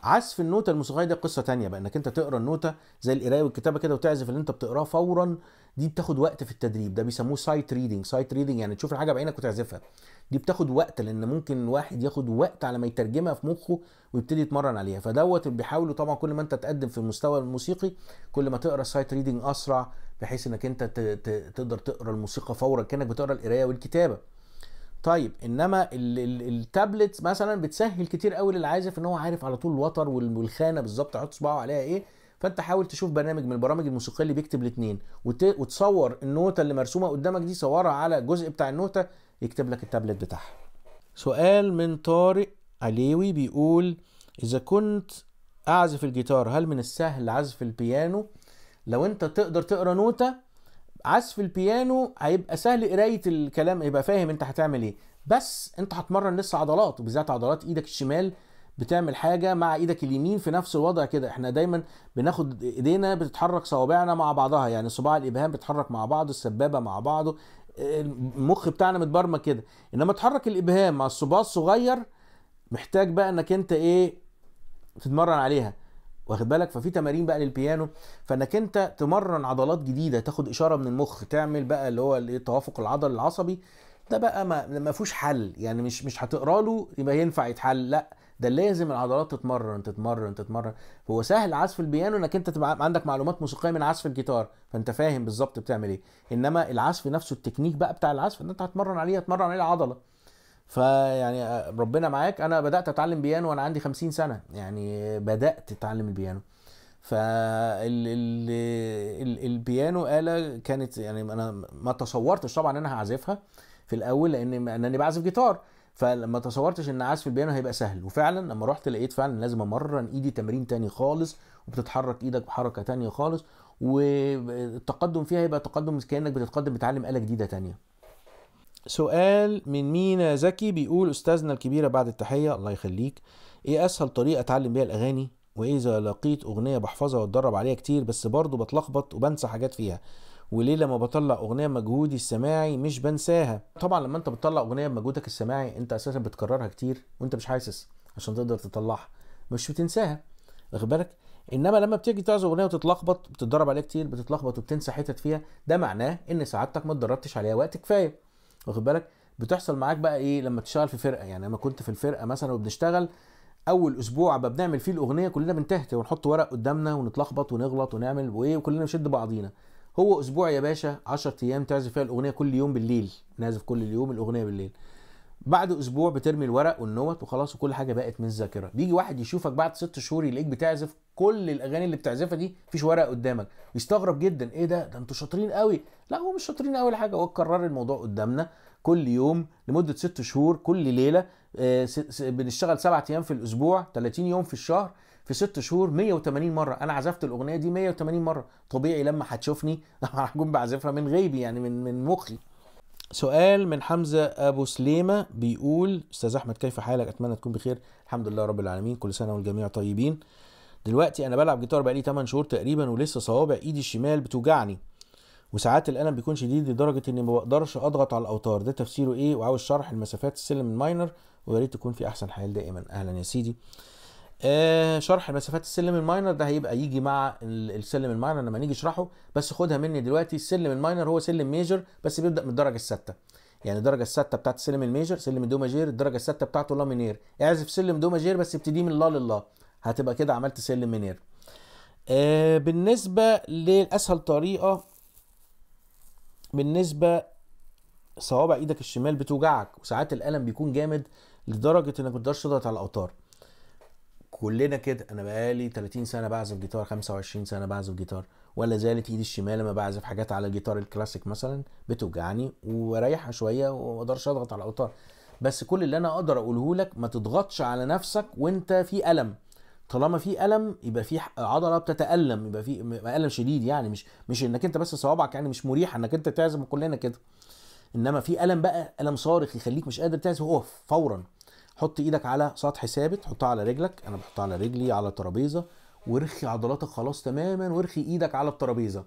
عزف النوتة الموسيقية دي قصة تانية بقى انك انت تقرا النوتة زي القراية والكتابة كده وتعزف اللي انت بتقراه فورا دي بتاخد وقت في التدريب ده بيسموه سايت ريدنج سايت ريدنج يعني تشوف الحاجة بعينك وتعزفها دي بتاخد وقت لان ممكن واحد ياخد وقت على ما يترجمها في مخه ويبتدي يتمرن عليها فدوت بيحاولوا طبعا كل ما انت تقدم في المستوى الموسيقي كل ما تقرا السايت ريدنج اسرع بحيث انك انت تقدر تقرا الموسيقى فورا كانك بتقرا القراية والكتابة طيب انما التابلت مثلا بتسهل كتير قوي للعازف ان هو عارف على طول الوتر والخانه بالظبط احط صباعه عليها ايه فانت حاول تشوف برنامج من البرامج الموسيقيه اللي بيكتب الاثنين وتصور النوته اللي مرسومه قدامك دي صورها على الجزء بتاع النوته يكتب لك التابلت بتاعها سؤال من طارق عليوي بيقول اذا كنت اعزف الجيتار هل من السهل عزف البيانو لو انت تقدر تقرا نوته عزف البيانو هيبقى سهل قرايه الكلام هيبقى فاهم انت هتعمل ايه بس انت هتمرن لسه عضلات وبالذات عضلات ايدك الشمال بتعمل حاجه مع ايدك اليمين في نفس الوضع كده احنا دايما بناخد ايدينا بتتحرك صوابعنا مع بعضها يعني صباع الابهام بيتحرك مع بعضه السبابه مع بعضه المخ بتاعنا متبرمج كده انما تحرك الابهام مع الصباع الصغير محتاج بقى انك انت ايه تتمرن عليها واخد بالك ففي تمارين بقى للبيانو فانك انت تمرن عضلات جديده تاخد اشاره من المخ تعمل بقى اللي هو التوافق العضلي العصبي ده بقى ما ما فيهوش حل يعني مش مش هتقرا له يبقى ينفع يتحل لا ده لازم العضلات تتمرن تتمرن تتمرن هو سهل عزف البيانو انك انت تبقى عندك معلومات موسيقيه من عزف الجيتار فانت فاهم بالظبط بتعمل ايه انما العزف نفسه التكنيك بقى بتاع العزف انت هتمرن عليه هتمرن عليه العضله فيعني آه، ربنا معاك انا بدات اتعلم بيانو وانا عندي 50 سنه يعني بدات اتعلم البيانو فالبيانو آلة كانت يعني أنا ما تصورتش طبعا إن أنا هعزفها في الأول لأن أنني بعزف جيتار فلما تصورتش ان عزف البيانو هيبقى سهل وفعلا لما رحت لقيت فعلا لازم امرن ايدي تمرين تاني خالص وبتتحرك ايدك بحركه تانية خالص والتقدم فيها هيبقى تقدم كانك بتتقدم بتعلم اله جديده تانية سؤال من مينا زكي بيقول استاذنا الكبيره بعد التحيه الله يخليك ايه اسهل طريقه اتعلم بيها الاغاني واذا لقيت اغنيه بحفظها واتدرب عليها كتير بس برضه بتلخبط وبنسى حاجات فيها وليه لما بطلع اغنيه بمجهودي السماعي مش بنساها طبعا لما انت بتطلع اغنيه بمجهودك السماعي انت اساسا بتكررها كتير وانت مش حاسس عشان تقدر تطلعها مش بتنساها واخد بالك انما لما بتيجي تعزف اغنيه وتتلخبط بتتدرب عليها كتير بتتلخبط وبتنسى حتت فيها ده معناه ان سعادتك ما اتدربتش عليها وقت كفايه واخد بالك بتحصل معاك بقى ايه لما تشتغل في فرقه يعني لما كنت في الفرقه مثلا وبنشتغل اول اسبوع بنعمل فيه الاغنيه كلنا بنتهت ونحط ورق قدامنا ونتلخبط ونغلط ونعمل وايه وكلنا نشد بعضينا هو اسبوع يا باشا 10 ايام تعزف فيها الاغنيه كل يوم بالليل نعزف كل يوم الاغنيه بالليل بعد اسبوع بترمي الورق والنوت وخلاص وكل حاجه بقت من الذاكره بيجي واحد يشوفك بعد ست شهور يلاقيك بتعزف كل الاغاني اللي بتعزفها دي مفيش ورق قدامك يستغرب جدا ايه ده ده انتوا شاطرين قوي لا هو مش شاطرين قوي حاجه هو كرر الموضوع قدامنا كل يوم لمده ست شهور كل ليله آه، بنشتغل سبعة ايام في الاسبوع 30 يوم في الشهر في ست شهور 180 مره انا عزفت الاغنيه دي 180 مره طبيعي لما هتشوفني (laughs) هكون بعزفها من غيبي يعني من من مخي سؤال من حمزة أبو سليمة بيقول أستاذ أحمد كيف حالك أتمنى تكون بخير الحمد لله رب العالمين كل سنة والجميع طيبين دلوقتي أنا بلعب جيتار بقالي 8 شهور تقريبا ولسه صوابع إيدي الشمال بتوجعني وساعات الألم بيكون شديد لدرجة إني ما بقدرش أضغط على الأوتار ده تفسيره إيه وعاوز شرح المسافات السلم الماينر ويا ريت تكون في أحسن حال دائما أهلا يا سيدي آه شرح مسافات السلم الماينر ده هيبقى يجي مع السلم الماينر لما نيجي نشرحه بس خدها مني دلوقتي السلم الماينر هو سلم ميجر بس بيبدا من الدرجه السته يعني الدرجه السته بتاعت السلم الميجر سلم الدو ماجير الدرجه السته بتاعته لا مينير اعزف سلم دو ماجير بس ابتدي من لا للا هتبقى كده عملت سلم مينير آه بالنسبه لاسهل طريقه بالنسبه صوابع ايدك الشمال بتوجعك وساعات الالم بيكون جامد لدرجه انك ما تقدرش تضغط على الاوتار كلنا كده انا بقالي 30 سنه بعزف جيتار 25 سنه بعزف جيتار ولا زالت ايدي الشمال لما بعزف حاجات على الجيتار الكلاسيك مثلا بتوجعني واريحها شويه وما اقدرش اضغط على الاوتار بس كل اللي انا اقدر اقوله لك ما تضغطش على نفسك وانت في الم طالما في الم يبقى في عضله بتتالم يبقى في الم شديد يعني مش مش انك انت بس صوابعك يعني مش مريحه انك انت تعزف كلنا كده انما في الم بقى الم صارخ يخليك مش قادر تعزف هو فورا حط ايدك على سطح ثابت حطها على رجلك انا بحطها على رجلي على ترابيزه وارخي عضلاتك خلاص تماما وارخي ايدك على الترابيزه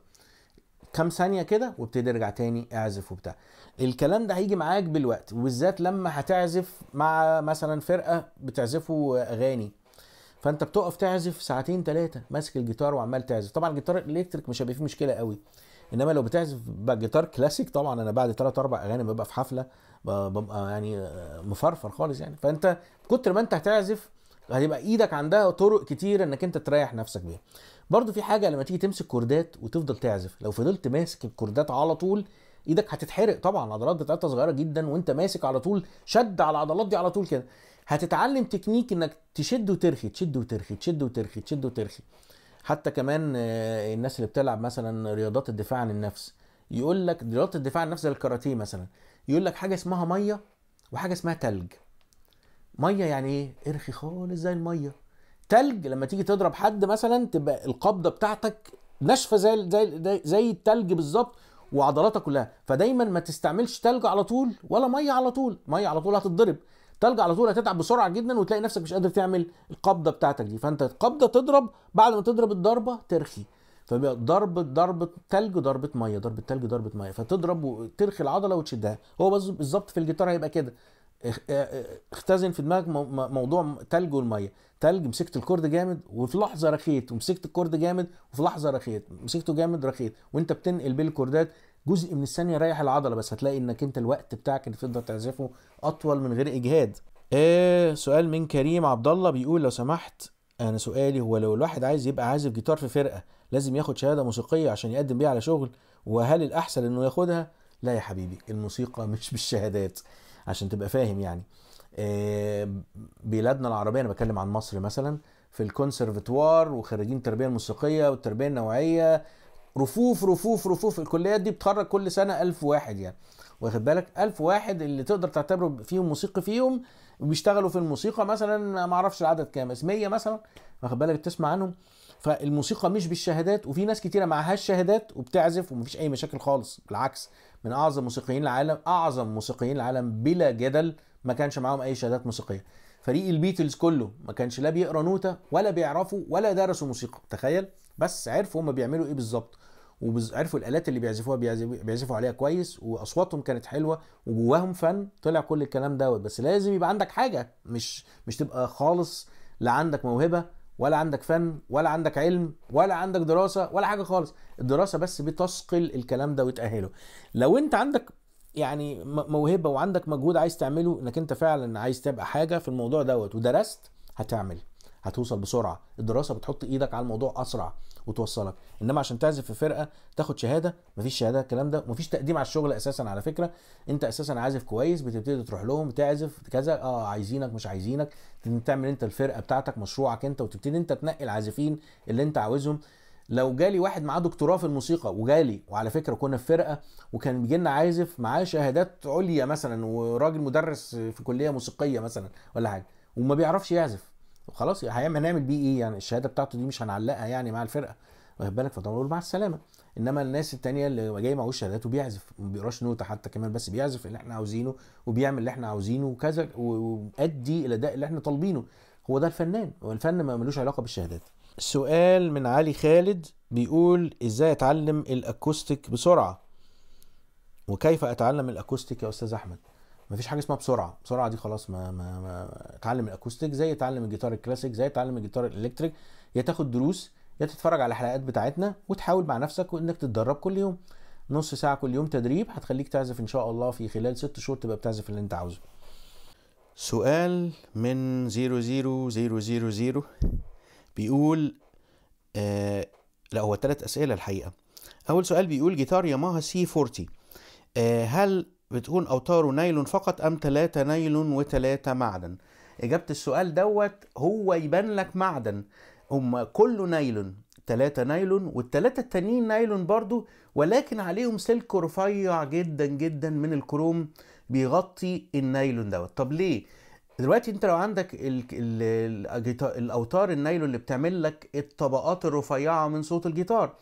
كام ثانية كده وابتدي ارجع تاني اعزف وبتاع الكلام ده هيجي معاك بالوقت وبالذات لما هتعزف مع مثلا فرقة بتعزفوا اغاني فانت بتقف تعزف ساعتين ثلاثة ماسك الجيتار وعمال تعزف طبعا الجيتار الالكتريك مش هيبقى فيه مشكلة قوي انما لو بتعزف بقى جيتار كلاسيك طبعا انا بعد ثلاث اربع اغاني ببقى في حفله ببقى يعني آه، مفرفر خالص يعني فانت كتر ما انت هتعزف هيبقى ايدك عندها طرق كتير انك انت تريح نفسك بيها برضو في حاجه لما تيجي تمسك كوردات وتفضل تعزف لو فضلت ماسك الكوردات على طول ايدك هتتحرق طبعا العضلات بتاعتها صغيره جدا وانت ماسك على طول شد على العضلات دي على طول كده هتتعلم تكنيك انك تشد وترخي تشد وترخي تشد وترخي تشد وترخي حتى كمان آه، الناس اللي بتلعب مثلا رياضات الدفاع عن النفس يقول لك رياضه الدفاع عن النفس زي الكاراتيه مثلا يقول لك حاجه اسمها ميه وحاجه اسمها تلج ميه يعني ايه ارخي خالص زي الميه تلج لما تيجي تضرب حد مثلا تبقى القبضه بتاعتك ناشفه زي زي زي التلج بالظبط وعضلاتك كلها فدايما ما تستعملش تلج على طول ولا ميه على طول ميه على طول هتتضرب تلجا على طول هتتعب بسرعه جدا وتلاقي نفسك مش قادر تعمل القبضه بتاعتك دي فانت القبضه تضرب بعد ما تضرب الضربه ترخي ضرب ضربة تلج ضربة مية ضربة تلج ضربة مية فتضرب وترخي العضلة وتشدها هو بس بالظبط في الجيتار هيبقى كده آه، آه، اختزن في دماغك موضوع تلج والميه تلج مسكت الكورد جامد وفي لحظه رخيت ومسكت الكورد جامد وفي لحظه رخيت مسكته جامد رخيت وانت بتنقل بين الكوردات جزء من الثانيه يريح العضله بس هتلاقي انك انت الوقت بتاعك اللي تقدر تعزفه اطول من غير اجهاد آه سؤال من كريم عبد الله بيقول لو سمحت انا سؤالي هو لو الواحد عايز يبقى عازف جيتار في فرقه لازم ياخد شهاده موسيقيه عشان يقدم بيها على شغل وهل الاحسن انه ياخدها لا يا حبيبي الموسيقى مش بالشهادات عشان تبقى فاهم يعني آه بلادنا العربيه انا بتكلم عن مصر مثلا في الكونسرفتوار وخريجين التربيه الموسيقيه والتربيه النوعيه رفوف رفوف رفوف الكليات دي بتخرج كل سنه 1000 واحد يعني واخد بالك 1000 واحد اللي تقدر تعتبره فيهم موسيقي فيهم بيشتغلوا في الموسيقى مثلا ما اعرفش العدد كام بس 100 مثلا واخد بالك بتسمع عنهم فالموسيقى مش بالشهادات وفي ناس كتيره معهاش شهادات وبتعزف ومفيش اي مشاكل خالص بالعكس من اعظم موسيقيين العالم اعظم موسيقيين العالم بلا جدل ما كانش معاهم اي شهادات موسيقيه فريق البيتلز كله ما كانش لا بيقرا نوته ولا بيعرفوا ولا درسوا موسيقى تخيل بس عرفوا هما بيعملوا ايه بالظبط وعرفوا الالات اللي بيعزفوها بيعزفوا عليها كويس واصواتهم كانت حلوه وجواهم فن طلع كل الكلام دوت بس لازم يبقى عندك حاجه مش مش تبقى خالص لا عندك موهبه ولا عندك فن ولا عندك علم ولا عندك دراسه ولا حاجه خالص الدراسه بس بتثقل الكلام ده وتاهله لو انت عندك يعني موهبه وعندك مجهود عايز تعمله انك انت فعلا عايز تبقى حاجه في الموضوع دوت ودرست هتعمل هتوصل بسرعه الدراسه بتحط ايدك على الموضوع اسرع وتوصلك انما عشان تعزف في فرقه تاخد شهاده مفيش شهاده الكلام ده مفيش تقديم على الشغل اساسا على فكره انت اساسا عازف كويس بتبتدي تروح لهم تعزف كذا اه عايزينك مش عايزينك تعمل انت الفرقه بتاعتك مشروعك انت وتبتدي انت تنقي العازفين اللي انت عاوزهم لو جالي واحد معاه دكتوراه في الموسيقى وجالي وعلى فكره كنا في فرقه وكان بيجي لنا عازف معاه شهادات عليا مثلا وراجل مدرس في كليه موسيقيه مثلا ولا حاجه وما بيعرفش يعزف وخلاص هنعمل بيه ايه يعني الشهاده بتاعته دي مش هنعلقها يعني مع الفرقه واخد بالك فطبعا مع السلامه انما الناس التانيه اللي جاي معهوش شهادات وبيعزف ما بيقراش نوته حتى كمان بس بيعزف اللي احنا عاوزينه وبيعمل اللي احنا عاوزينه وكذا وادي الاداء اللي احنا طالبينه هو ده الفنان والفن ما ملوش علاقه بالشهادات سؤال من علي خالد بيقول ازاي اتعلم الاكوستيك بسرعه وكيف اتعلم الاكوستيك يا استاذ احمد مفيش حاجه اسمها بسرعه بسرعه دي خلاص ما ما, ما اتعلم الاكوستيك زي اتعلم الجيتار الكلاسيك زي اتعلم الجيتار الالكتريك يا تاخد دروس يا تتفرج على الحلقات بتاعتنا وتحاول مع نفسك وانك تتدرب كل يوم نص ساعه كل يوم تدريب هتخليك تعزف ان شاء الله في خلال ست شهور تبقى بتعزف اللي انت عاوزه سؤال من 00000 بيقول آه لا هو ثلاث اسئله الحقيقه اول سؤال بيقول جيتار ياماها سي 40 آه هل بتقول أوتاره نايلون فقط أم ثلاثة نايلون وثلاثة معدن إجابة السؤال دوت هو يبان لك معدن هم كله نايلون ثلاثة نايلون والثلاثة التانيين نايلون برضو ولكن عليهم سلك رفيع جدا جدا من الكروم بيغطي النايلون دوت طب ليه؟ دلوقتي انت لو عندك الـ الـ الاوتار النايلون اللي بتعمل لك الطبقات الرفيعه من صوت الجيتار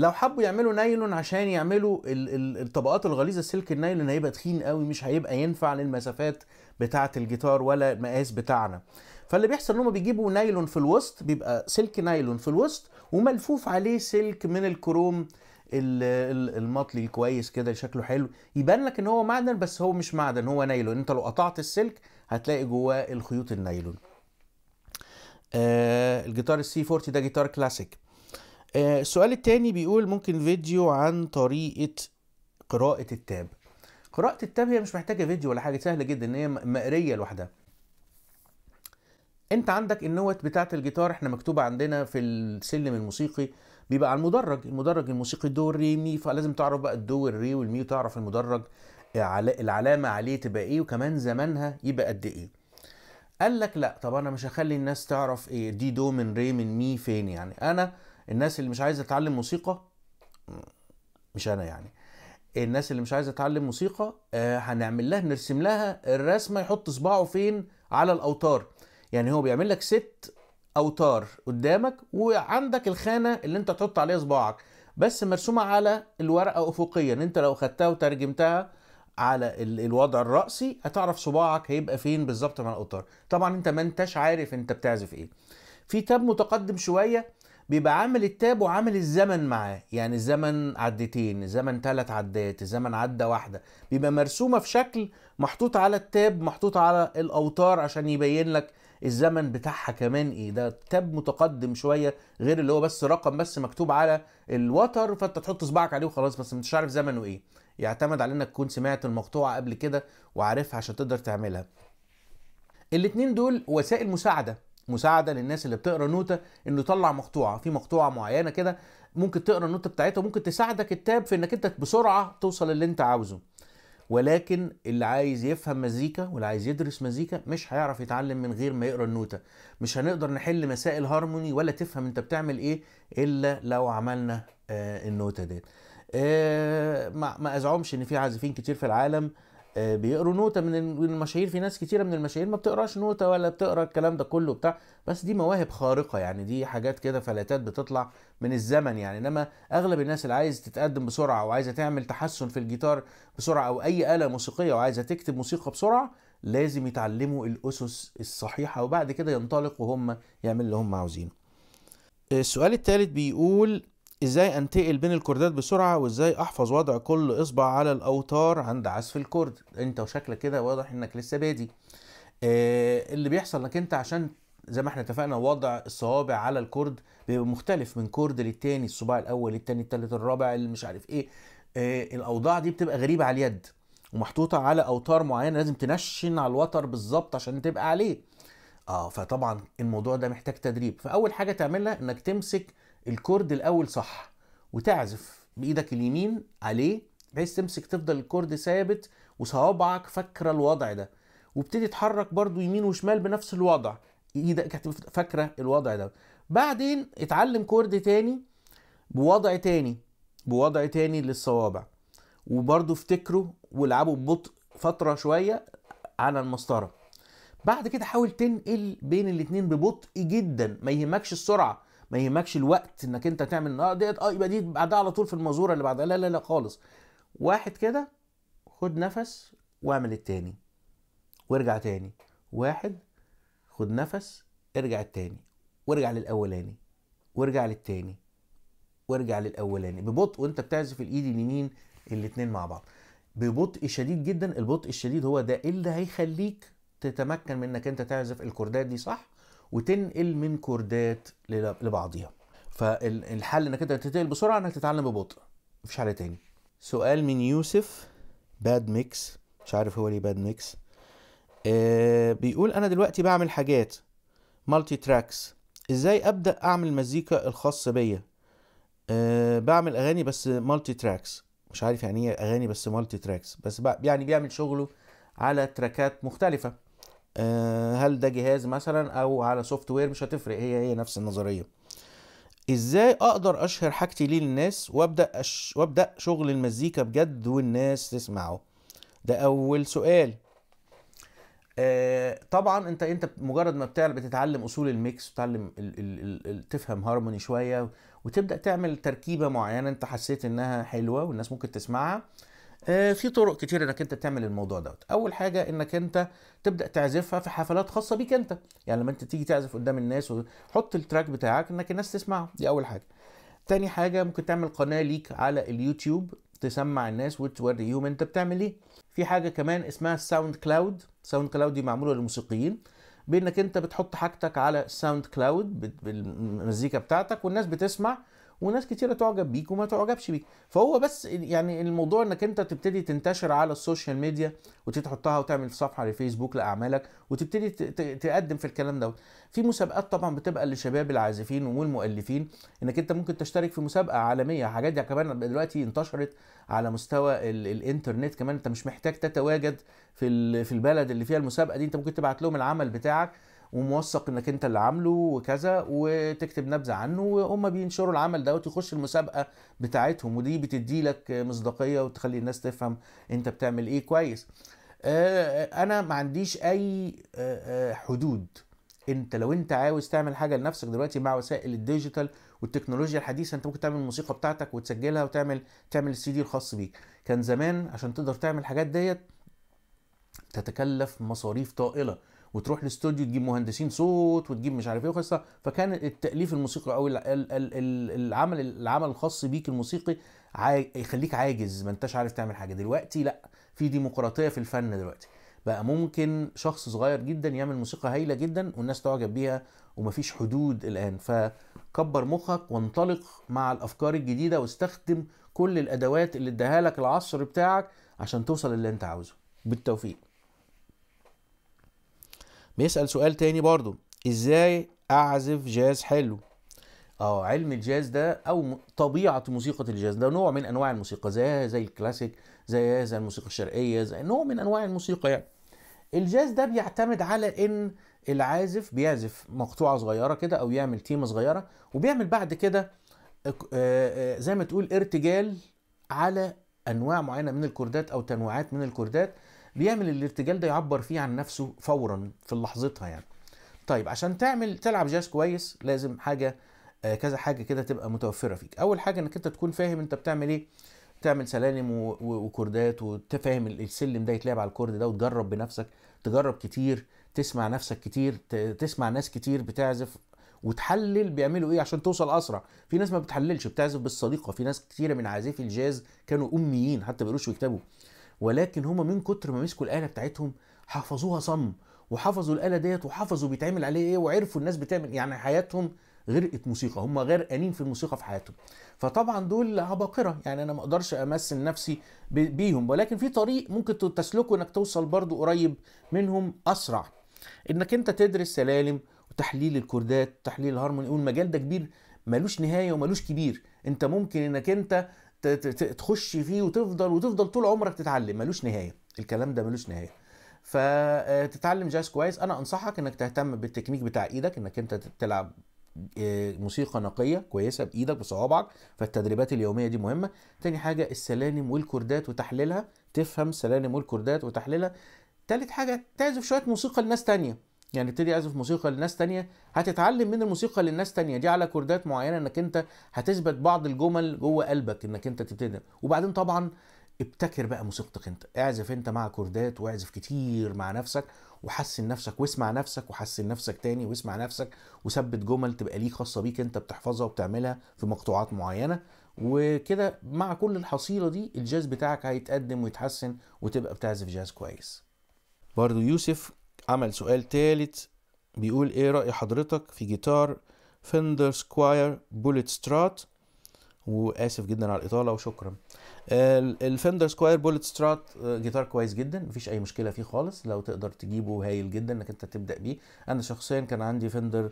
لو حبوا يعملوا نايلون عشان يعملوا الطبقات الغليظه السلك النايلون هيبقى تخين قوي مش هيبقى ينفع للمسافات بتاعه الجيتار ولا المقاس بتاعنا فاللي بيحصل ان هم بيجيبوا نايلون في الوسط بيبقى سلك نايلون في الوسط وملفوف عليه سلك من الكروم المطلي الكويس كده شكله حلو يبان لك ان هو معدن بس هو مش معدن هو نايلون انت لو قطعت السلك هتلاقي جواه الخيوط النايلون آه الجيتار السي 40 ده جيتار كلاسيك آه، السؤال التاني بيقول ممكن فيديو عن طريقة قراءة التاب قراءة التاب هي مش محتاجة فيديو ولا حاجة سهلة جدا ان هي مقرية لوحدها انت عندك النوت بتاعة الجيتار احنا مكتوبة عندنا في السلم الموسيقي بيبقى على المدرج المدرج الموسيقي دو ري مي فلازم تعرف بقى الدو والري والمي وتعرف المدرج العلامة عليه تبقى ايه وكمان زمانها يبقى قد ايه قال لك لا طب انا مش هخلي الناس تعرف ايه دي دو من ري من مي فين يعني انا الناس اللي مش عايزه تتعلم موسيقى مش انا يعني الناس اللي مش عايزه تتعلم موسيقى آه، هنعمل لها نرسم لها الرسمه يحط صباعه فين على الاوتار يعني هو بيعمل لك ست اوتار قدامك وعندك الخانه اللي انت تحط عليها صباعك بس مرسومه على الورقه افقيا انت لو خدتها وترجمتها على الوضع الرأسي هتعرف صباعك هيبقى فين بالظبط مع الاوتار طبعا انت ما انتش عارف انت بتعزف ايه في تاب متقدم شويه بيبقى عامل التاب وعامل الزمن معاه يعني الزمن عدتين الزمن ثلاث عدات الزمن عدة واحدة بيبقى مرسومة في شكل محطوط على التاب محطوط على الأوتار عشان يبين لك الزمن بتاعها كمان ايه ده تاب متقدم شوية غير اللي هو بس رقم بس مكتوب على الوتر فانت تحط صباعك عليه وخلاص بس مش عارف زمنه ايه يعتمد على انك تكون سمعت المقطوعة قبل كده وعارفها عشان تقدر تعملها الاتنين دول وسائل مساعدة مساعده للناس اللي بتقرا نوته انه يطلع مقطوعه في مقطوعه معينه كده ممكن تقرا النوته بتاعتها وممكن تساعدك التاب في انك انت بسرعه توصل اللي انت عاوزه ولكن اللي عايز يفهم مزيكا واللي عايز يدرس مزيكا مش هيعرف يتعلم من غير ما يقرا النوته مش هنقدر نحل مسائل هارموني ولا تفهم انت بتعمل ايه الا لو عملنا آه النوته دي آه ما ازعمش ان في عازفين كتير في العالم آه آه، بيقروا نوتة من المشاهير في ناس كتيرة من المشاهير ما بتقراش نوتة ولا بتقرا الكلام ده كله بتاع بس دي مواهب خارقة يعني دي حاجات كده فلاتات بتطلع من الزمن يعني انما اغلب الناس اللي عايز تتقدم بسرعة وعايزة تعمل تحسن في الجيتار بسرعة او اي آلة موسيقية وعايزة تكتب موسيقى بسرعة لازم يتعلموا الاسس الصحيحة وبعد كده ينطلق وهم يعمل اللي هم عاوزينه آه، السؤال الثالث بيقول ازاي انتقل بين الكوردات بسرعه وازاي احفظ وضع كل اصبع على الاوتار عند عزف الكورد انت وشكلك كده واضح انك لسه بادي آه اللي بيحصل انك انت عشان زي ما احنا اتفقنا وضع الصوابع على الكورد بيبقى مختلف من كورد للتاني الصباع الاول للتاني التالت الرابع اللي مش عارف ايه آه الاوضاع دي بتبقى غريبه على اليد ومحطوطه على اوتار معينه لازم تنشن على الوتر بالظبط عشان تبقى عليه اه فطبعا الموضوع ده محتاج تدريب فاول حاجه تعملها انك تمسك الكورد الاول صح وتعزف بايدك اليمين عليه بحيث تمسك تفضل الكورد ثابت وصوابعك فاكره الوضع ده وابتدي تحرك برضو يمين وشمال بنفس الوضع ايدك فاكره الوضع ده بعدين اتعلم كورد تاني بوضع تاني بوضع تاني للصوابع وبرضه افتكره والعبه ببطء فتره شويه على المسطره بعد كده حاول تنقل بين الاتنين ببطء جدا ما يهمكش السرعه ما يهمكش الوقت انك انت تعمل اه ديت اه يبقى دي بعدها على طول في المزوره اللي بعدها لا لا لا خالص واحد كده خد نفس واعمل التاني وارجع تاني واحد خد نفس ارجع التاني وارجع للاولاني وارجع للتاني وارجع للاولاني ببطء وانت بتعزف الايد اليمين الاتنين مع بعض ببطء شديد جدا البطء الشديد هو ده اللي هيخليك تتمكن من انك انت تعزف الكوردات دي صح وتنقل من كوردات لبعضيها فالحل انك انت تتنقل بسرعه انك تتعلم ببطء مفيش حل تاني سؤال من يوسف باد ميكس مش عارف هو ليه باد ميكس آه بيقول انا دلوقتي بعمل حاجات مالتي تراكس ازاي ابدا اعمل مزيكا الخاصه بيا أه بعمل اغاني بس مالتي تراكس مش عارف يعني ايه اغاني بس مالتي تراكس بس يعني بيعمل شغله على تراكات مختلفه آه، هل ده جهاز مثلا او على سوفت وير مش هتفرق هي هي نفس النظريه ازاي اقدر اشهر حاجتي ليه للناس وابدا أش... وابدا شغل المزيكا بجد والناس تسمعه ده اول سؤال آه طبعا انت انت مجرد ما بتعلم بتتعلم اصول الميكس وتعلم ال ال ال تفهم هارموني شويه وتبدا تعمل تركيبه معينه انت حسيت انها حلوه والناس ممكن تسمعها آه، في طرق كتير انك انت تعمل الموضوع دوت اول حاجه انك انت تبدا تعزفها في حفلات خاصه بيك انت يعني لما انت تيجي تعزف قدام الناس وحط التراك بتاعك انك الناس تسمعه دي اول حاجه تاني حاجه ممكن تعمل قناه ليك على اليوتيوب تسمع الناس وتوريهم انت بتعمل ايه في حاجه كمان اسمها الساوند كلاود ساوند كلاود دي معموله للموسيقيين بانك انت بتحط حاجتك على الساوند كلاود بالمزيكا بتاعتك والناس بتسمع وناس كتيره تعجب بيك وما تعجبش بيك فهو بس يعني الموضوع انك انت تبتدي تنتشر على السوشيال ميديا وتتحطها وتعمل صفحه لفيسبوك لاعمالك وتبتدي تقدم في الكلام دوت في مسابقات طبعا بتبقى لشباب العازفين والمؤلفين انك انت ممكن تشترك في مسابقه عالميه حاجات دي كمان دلوقتي انتشرت على مستوى ال الانترنت كمان انت مش محتاج تتواجد في في البلد اللي فيها المسابقه دي انت ممكن تبعت لهم العمل بتاعك وموثق انك انت اللي عامله وكذا وتكتب نبذه عنه وهم بينشروا العمل دوت يخش المسابقه بتاعتهم ودي بتدي لك مصداقيه وتخلي الناس تفهم انت بتعمل ايه كويس آه، آه، انا ما عنديش اي آه، حدود انت لو انت عاوز تعمل حاجه لنفسك دلوقتي مع وسائل الديجيتال والتكنولوجيا الحديثه انت ممكن تعمل الموسيقى بتاعتك وتسجلها وتعمل تعمل السي دي الخاص بيك كان زمان عشان تقدر تعمل الحاجات ديت تتكلف مصاريف طائله وتروح الاستوديو تجيب مهندسين صوت وتجيب مش عارف ايه وقصه فكان التاليف الموسيقي او العمل العمل الخاص بيك الموسيقي يخليك عاجز ما انتش عارف تعمل حاجه دلوقتي لا في ديمقراطيه في الفن دلوقتي بقى ممكن شخص صغير جدا يعمل موسيقى هايله جدا والناس تعجب بيها ومفيش حدود الان فكبر مخك وانطلق مع الافكار الجديده واستخدم كل الادوات اللي اداها لك العصر بتاعك عشان توصل اللي انت عاوزه بالتوفيق بيسأل سؤال تاني برضو ازاي اعزف جاز حلو اه علم الجاز ده او طبيعه موسيقى الجاز ده نوع من انواع الموسيقى زي زي الكلاسيك زي زي الموسيقى الشرقيه زي نوع من انواع الموسيقى يعني الجاز ده بيعتمد على ان العازف بيعزف مقطوعه صغيره كده او يعمل تيمه صغيره وبيعمل بعد كده آه، آه، زي ما تقول ارتجال على انواع معينه من الكوردات او تنوعات من الكوردات بيعمل الارتجال ده يعبر فيه عن نفسه فورا في لحظتها يعني طيب عشان تعمل تلعب جاز كويس لازم حاجه آه كذا حاجه كده تبقى متوفره فيك اول حاجه انك انت تكون فاهم انت بتعمل ايه تعمل سلالم وكوردات وتفهم السلم ده يتلعب على الكورد ده وتجرب بنفسك تجرب كتير تسمع نفسك كتير تسمع ناس كتير بتعزف وتحلل بيعملوا ايه عشان توصل اسرع في ناس ما بتحللش بتعزف بالصديقه في ناس كتيره من عازفي الجاز كانوا اميين حتى بيقروش ويكتبوا ولكن هما من كتر ما مسكوا الاله بتاعتهم حفظوها صم وحفظوا الاله ديت وحفظوا بيتعمل عليه ايه وعرفوا الناس بتعمل يعني حياتهم غرقت موسيقى هم غرقانين في الموسيقى في حياتهم فطبعا دول عباقره يعني انا ما اقدرش امثل نفسي بيهم ولكن في طريق ممكن تسلكه انك توصل برضو قريب منهم اسرع انك انت تدرس سلالم وتحليل الكوردات تحليل الهارموني والمجال ده كبير ملوش نهايه وملوش كبير انت ممكن انك انت تخش فيه وتفضل وتفضل طول عمرك تتعلم ملوش نهايه الكلام ده ملوش نهايه فتتعلم آه، جاز كويس انا انصحك انك تهتم بالتكنيك بتاع ايدك انك انت تلعب آه، موسيقى نقيه كويسه بايدك بصوابعك فالتدريبات اليوميه دي مهمه تاني حاجه السلالم والكوردات وتحليلها تفهم السلالم والكوردات وتحليلها تالت حاجه تعزف شويه موسيقى لناس تانية يعني ابتدي اعزف موسيقى لناس تانية هتتعلم من الموسيقى للناس تانية دي على كوردات معينه انك انت هتثبت بعض الجمل جوه قلبك انك انت تبتدي وبعدين طبعا ابتكر بقى موسيقتك انت اعزف انت مع كوردات واعزف كتير مع نفسك وحسن نفسك واسمع نفسك وحسن نفسك تاني واسمع نفسك وثبت جمل تبقى ليك خاصه بيك انت بتحفظها وبتعملها في مقطوعات معينه وكده مع كل الحصيله دي الجاز بتاعك هيتقدم ويتحسن وتبقى بتعزف جاز كويس برضو يوسف عمل سؤال تالت بيقول ايه رأي حضرتك في جيتار فندر سكواير بوليت سترات واسف جدا على الاطاله وشكرا الفندر سكواير بوليت سترات جيتار كويس جدا مفيش اي مشكله فيه خالص لو تقدر تجيبه هايل جدا انك انت تبدا بيه انا شخصيا كان عندي فندر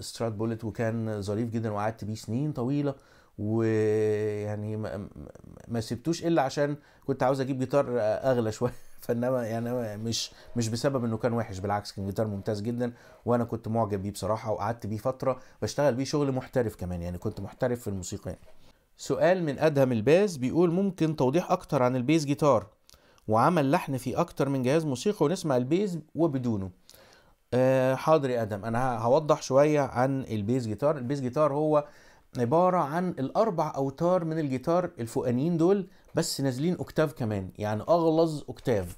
سترات بوليت وكان ظريف جدا وقعدت بيه سنين طويله ويعني ما سبتوش الا عشان كنت عاوز اجيب جيتار آه، اغلى شويه فانما يعني مش مش بسبب انه كان وحش بالعكس كان جيتار ممتاز جدا وانا كنت معجب بيه بصراحه وقعدت بيه فتره بشتغل بيه شغل محترف كمان يعني كنت محترف في الموسيقى يعني. سؤال من ادهم الباز بيقول ممكن توضيح اكتر عن البيز جيتار وعمل لحن في اكتر من جهاز موسيقي ونسمع البيز وبدونه أه حاضر يا ادهم انا هوضح شويه عن البيز جيتار البيز جيتار هو عباره عن الاربع اوتار من الجيتار الفوقانيين دول بس نازلين اوكتاف كمان يعني اغلظ اوكتاف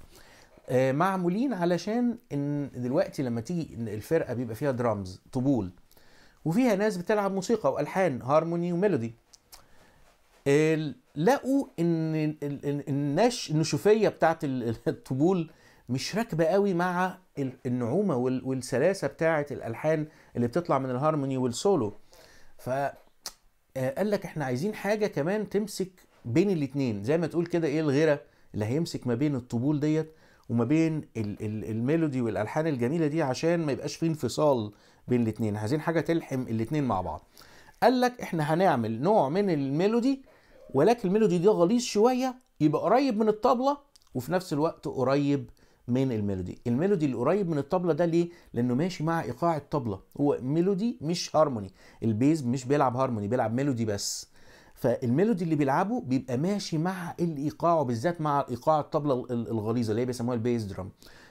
آه، معمولين علشان ان دلوقتي لما تيجي الفرقه بيبقى فيها درامز طبول وفيها ناس بتلعب موسيقى والحان هارموني وميلودي لقوا ان النش النشوفيه بتاعت الطبول مش راكبه قوي مع النعومه والسلاسه بتاعه الالحان اللي بتطلع من الهارموني والسولو ف آه، قال لك احنا عايزين حاجه كمان تمسك بين الاثنين زي ما تقول كده ايه الغيره اللي هيمسك ما بين الطبول ديت وما بين الميلودي والالحان الجميله دي عشان ما يبقاش في انفصال بين الاثنين عايزين حاجه تلحم الاثنين مع بعض قال لك احنا هنعمل نوع من الميلودي ولكن الميلودي دي غليظ شويه يبقى قريب من الطبله وفي نفس الوقت قريب من الميلودي الميلودي اللي قريب من الطبله ده ليه لانه ماشي مع ايقاع الطبله هو ميلودي مش هارموني البيز مش بيلعب هارموني بيلعب ميلودي بس فالميلودي اللي بيلعبه بيبقى ماشي مع الايقاع وبالذات بالذات مع ايقاع الطبله الغليظه اللي هي بيسموها البيس درام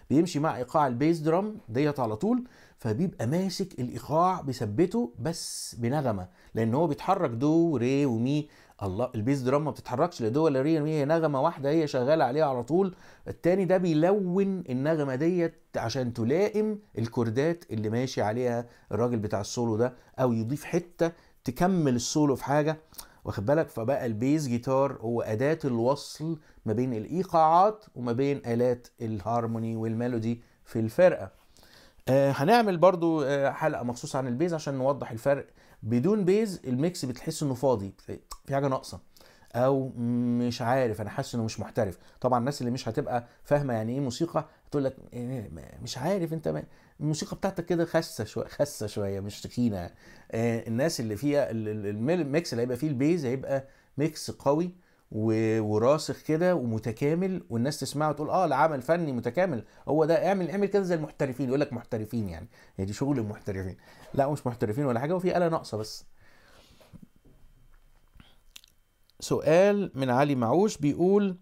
بيمشي مع ايقاع البيس درام ديت على طول فبيبقى ماسك الايقاع بيثبته بس بنغمه لان هو بيتحرك دو ري ومي الله البيس درام ما بتتحركش لا دو ولا ري هي نغمه واحده هي شغاله عليها على طول التاني ده بيلون النغمه ديت عشان تلائم الكوردات اللي ماشي عليها الراجل بتاع السولو ده او يضيف حته تكمل السولو في حاجه واخد بالك فبقى البيز جيتار هو اداه الوصل ما بين الايقاعات وما بين الات الهارموني والميلودي في الفرقه آه هنعمل برضو آه حلقه مخصوص عن البيز عشان نوضح الفرق بدون بيز الميكس بتحس انه فاضي في حاجه ناقصه او مش عارف انا حاسس انه مش محترف طبعا الناس اللي مش هتبقى فاهمه يعني ايه موسيقى هتقول لك إيه، مش عارف انت الموسيقى بتاعتك كده خاسه شويه خاسه شويه مش تخينه آه الناس اللي فيها الميكس اللي هيبقى فيه البيز هيبقى ميكس قوي وراسخ كده ومتكامل والناس تسمعه تقول اه العمل فني متكامل هو ده اعمل اعمل كده زي المحترفين يقول لك محترفين يعني هي دي شغل المحترفين لا مش محترفين ولا حاجه وفي آلة ناقصه بس سؤال من علي معوش بيقول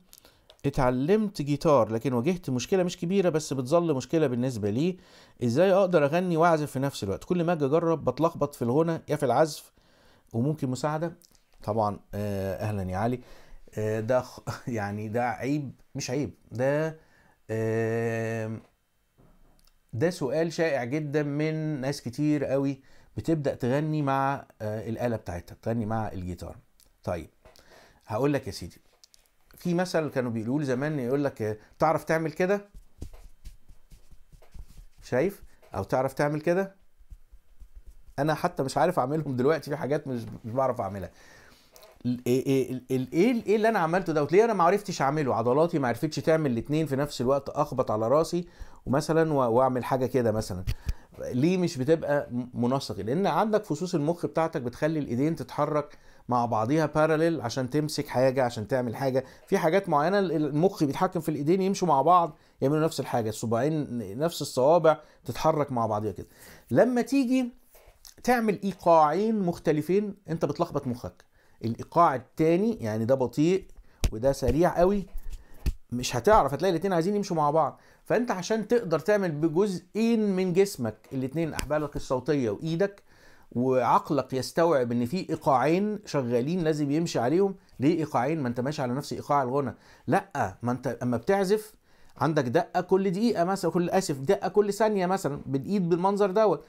اتعلمت جيتار لكن واجهت مشكله مش كبيره بس بتظل مشكله بالنسبه لي ازاي اقدر اغني واعزف في نفس الوقت كل ما اجي اجرب بتلخبط في الغنى يا في العزف وممكن مساعده طبعا آه، اهلا يا علي آه، ده (laughs) يعني ده عيب مش عيب ده ده سؤال شائع جدا من ناس كتير قوي بتبدا تغني مع آه، الاله بتاعتها تغني مع الجيتار طيب هقول لك يا سيدي في مثل كانوا بيقولوا لي زمان يقول لك تعرف تعمل كده شايف او تعرف تعمل كده انا حتى مش عارف اعملهم دلوقتي في حاجات مش مش بعرف اعملها ايه إيه، إيه،, ايه ايه اللي انا عملته دوت ليه انا ما عرفتش اعمله عضلاتي ما عرفتش تعمل الاثنين في نفس الوقت اخبط على راسي ومثلا واعمل حاجه كده مثلا ليه مش بتبقى منسق لان عندك فصوص المخ بتاعتك بتخلي الايدين تتحرك مع بعضيها بارلل عشان تمسك حاجه عشان تعمل حاجه في حاجات معينه المخ بيتحكم في الايدين يمشوا مع بعض يعملوا نفس الحاجه الصباعين نفس الصوابع تتحرك مع بعضيها كده لما تيجي تعمل ايقاعين مختلفين انت بتلخبط مخك الايقاع الثاني يعني ده بطيء وده سريع قوي مش هتعرف هتلاقي الاثنين عايزين يمشوا مع بعض فانت عشان تقدر تعمل بجزئين من جسمك الاثنين احبالك الصوتيه وايدك وعقلك يستوعب ان في ايقاعين شغالين لازم يمشي عليهم ليه ايقاعين ما انت ماشي على نفس ايقاع الغنى لا ما انت اما بتعزف عندك دقه كل دقيقه مثلا كل اسف دقه كل ثانيه مثلا بالايد بالمنظر دوت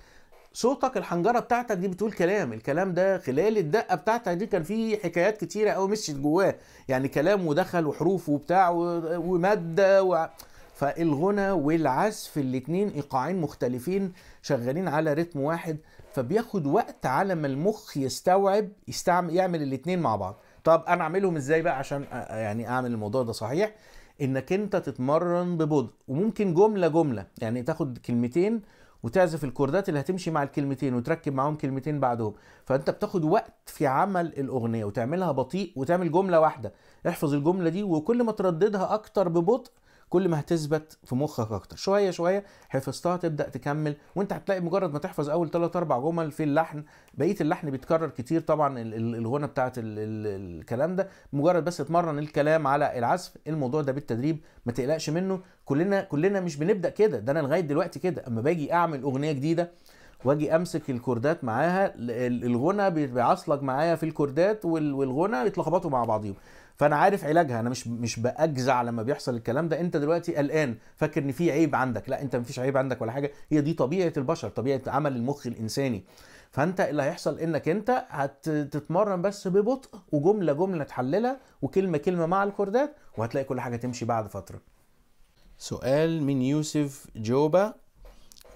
صوتك الحنجره بتاعتك دي بتقول كلام الكلام ده خلال الدقه بتاعتك دي كان فيه حكايات كتيره قوي مشيت جواه يعني كلام ودخل وحروف وبتاع وماده و... فالغنى والعزف الاثنين ايقاعين مختلفين شغالين على رتم واحد فبياخد وقت على ما المخ يستوعب يستعمل يعمل الاثنين مع بعض طب انا اعملهم ازاي بقى عشان يعني اعمل الموضوع ده صحيح انك انت تتمرن ببطء وممكن جمله جمله يعني تاخد كلمتين وتعزف الكوردات اللي هتمشي مع الكلمتين وتركب معاهم كلمتين بعدهم فانت بتاخد وقت في عمل الاغنيه وتعملها بطيء وتعمل جمله واحده احفظ الجمله دي وكل ما ترددها اكتر ببطء كل ما هتثبت في مخك اكتر شويه شويه حفظتها تبدا تكمل وانت هتلاقي مجرد ما تحفظ اول ثلاث اربع جمل في اللحن بقيه اللحن بيتكرر كتير طبعا الغنى بتاعت الكلام ده مجرد بس تمرن الكلام على العزف الموضوع ده بالتدريب ما تقلقش منه كلنا كلنا مش بنبدا كده ده انا لغايه دلوقتي كده اما باجي اعمل اغنيه جديده واجي امسك الكوردات معاها الغنى بيعصلك معايا في الكوردات والغنى يتلخبطوا مع بعضهم فانا عارف علاجها انا مش مش باجزع لما بيحصل الكلام ده انت دلوقتي قلقان فاكر ان في عيب عندك لا انت مفيش عيب عندك ولا حاجه هي دي طبيعه البشر طبيعه عمل المخ الانساني فانت اللي هيحصل انك انت هتتمرن بس ببطء وجمله جمله تحللها وكلمه كلمه مع الكوردات وهتلاقي كل حاجه تمشي بعد فتره سؤال من يوسف جوبا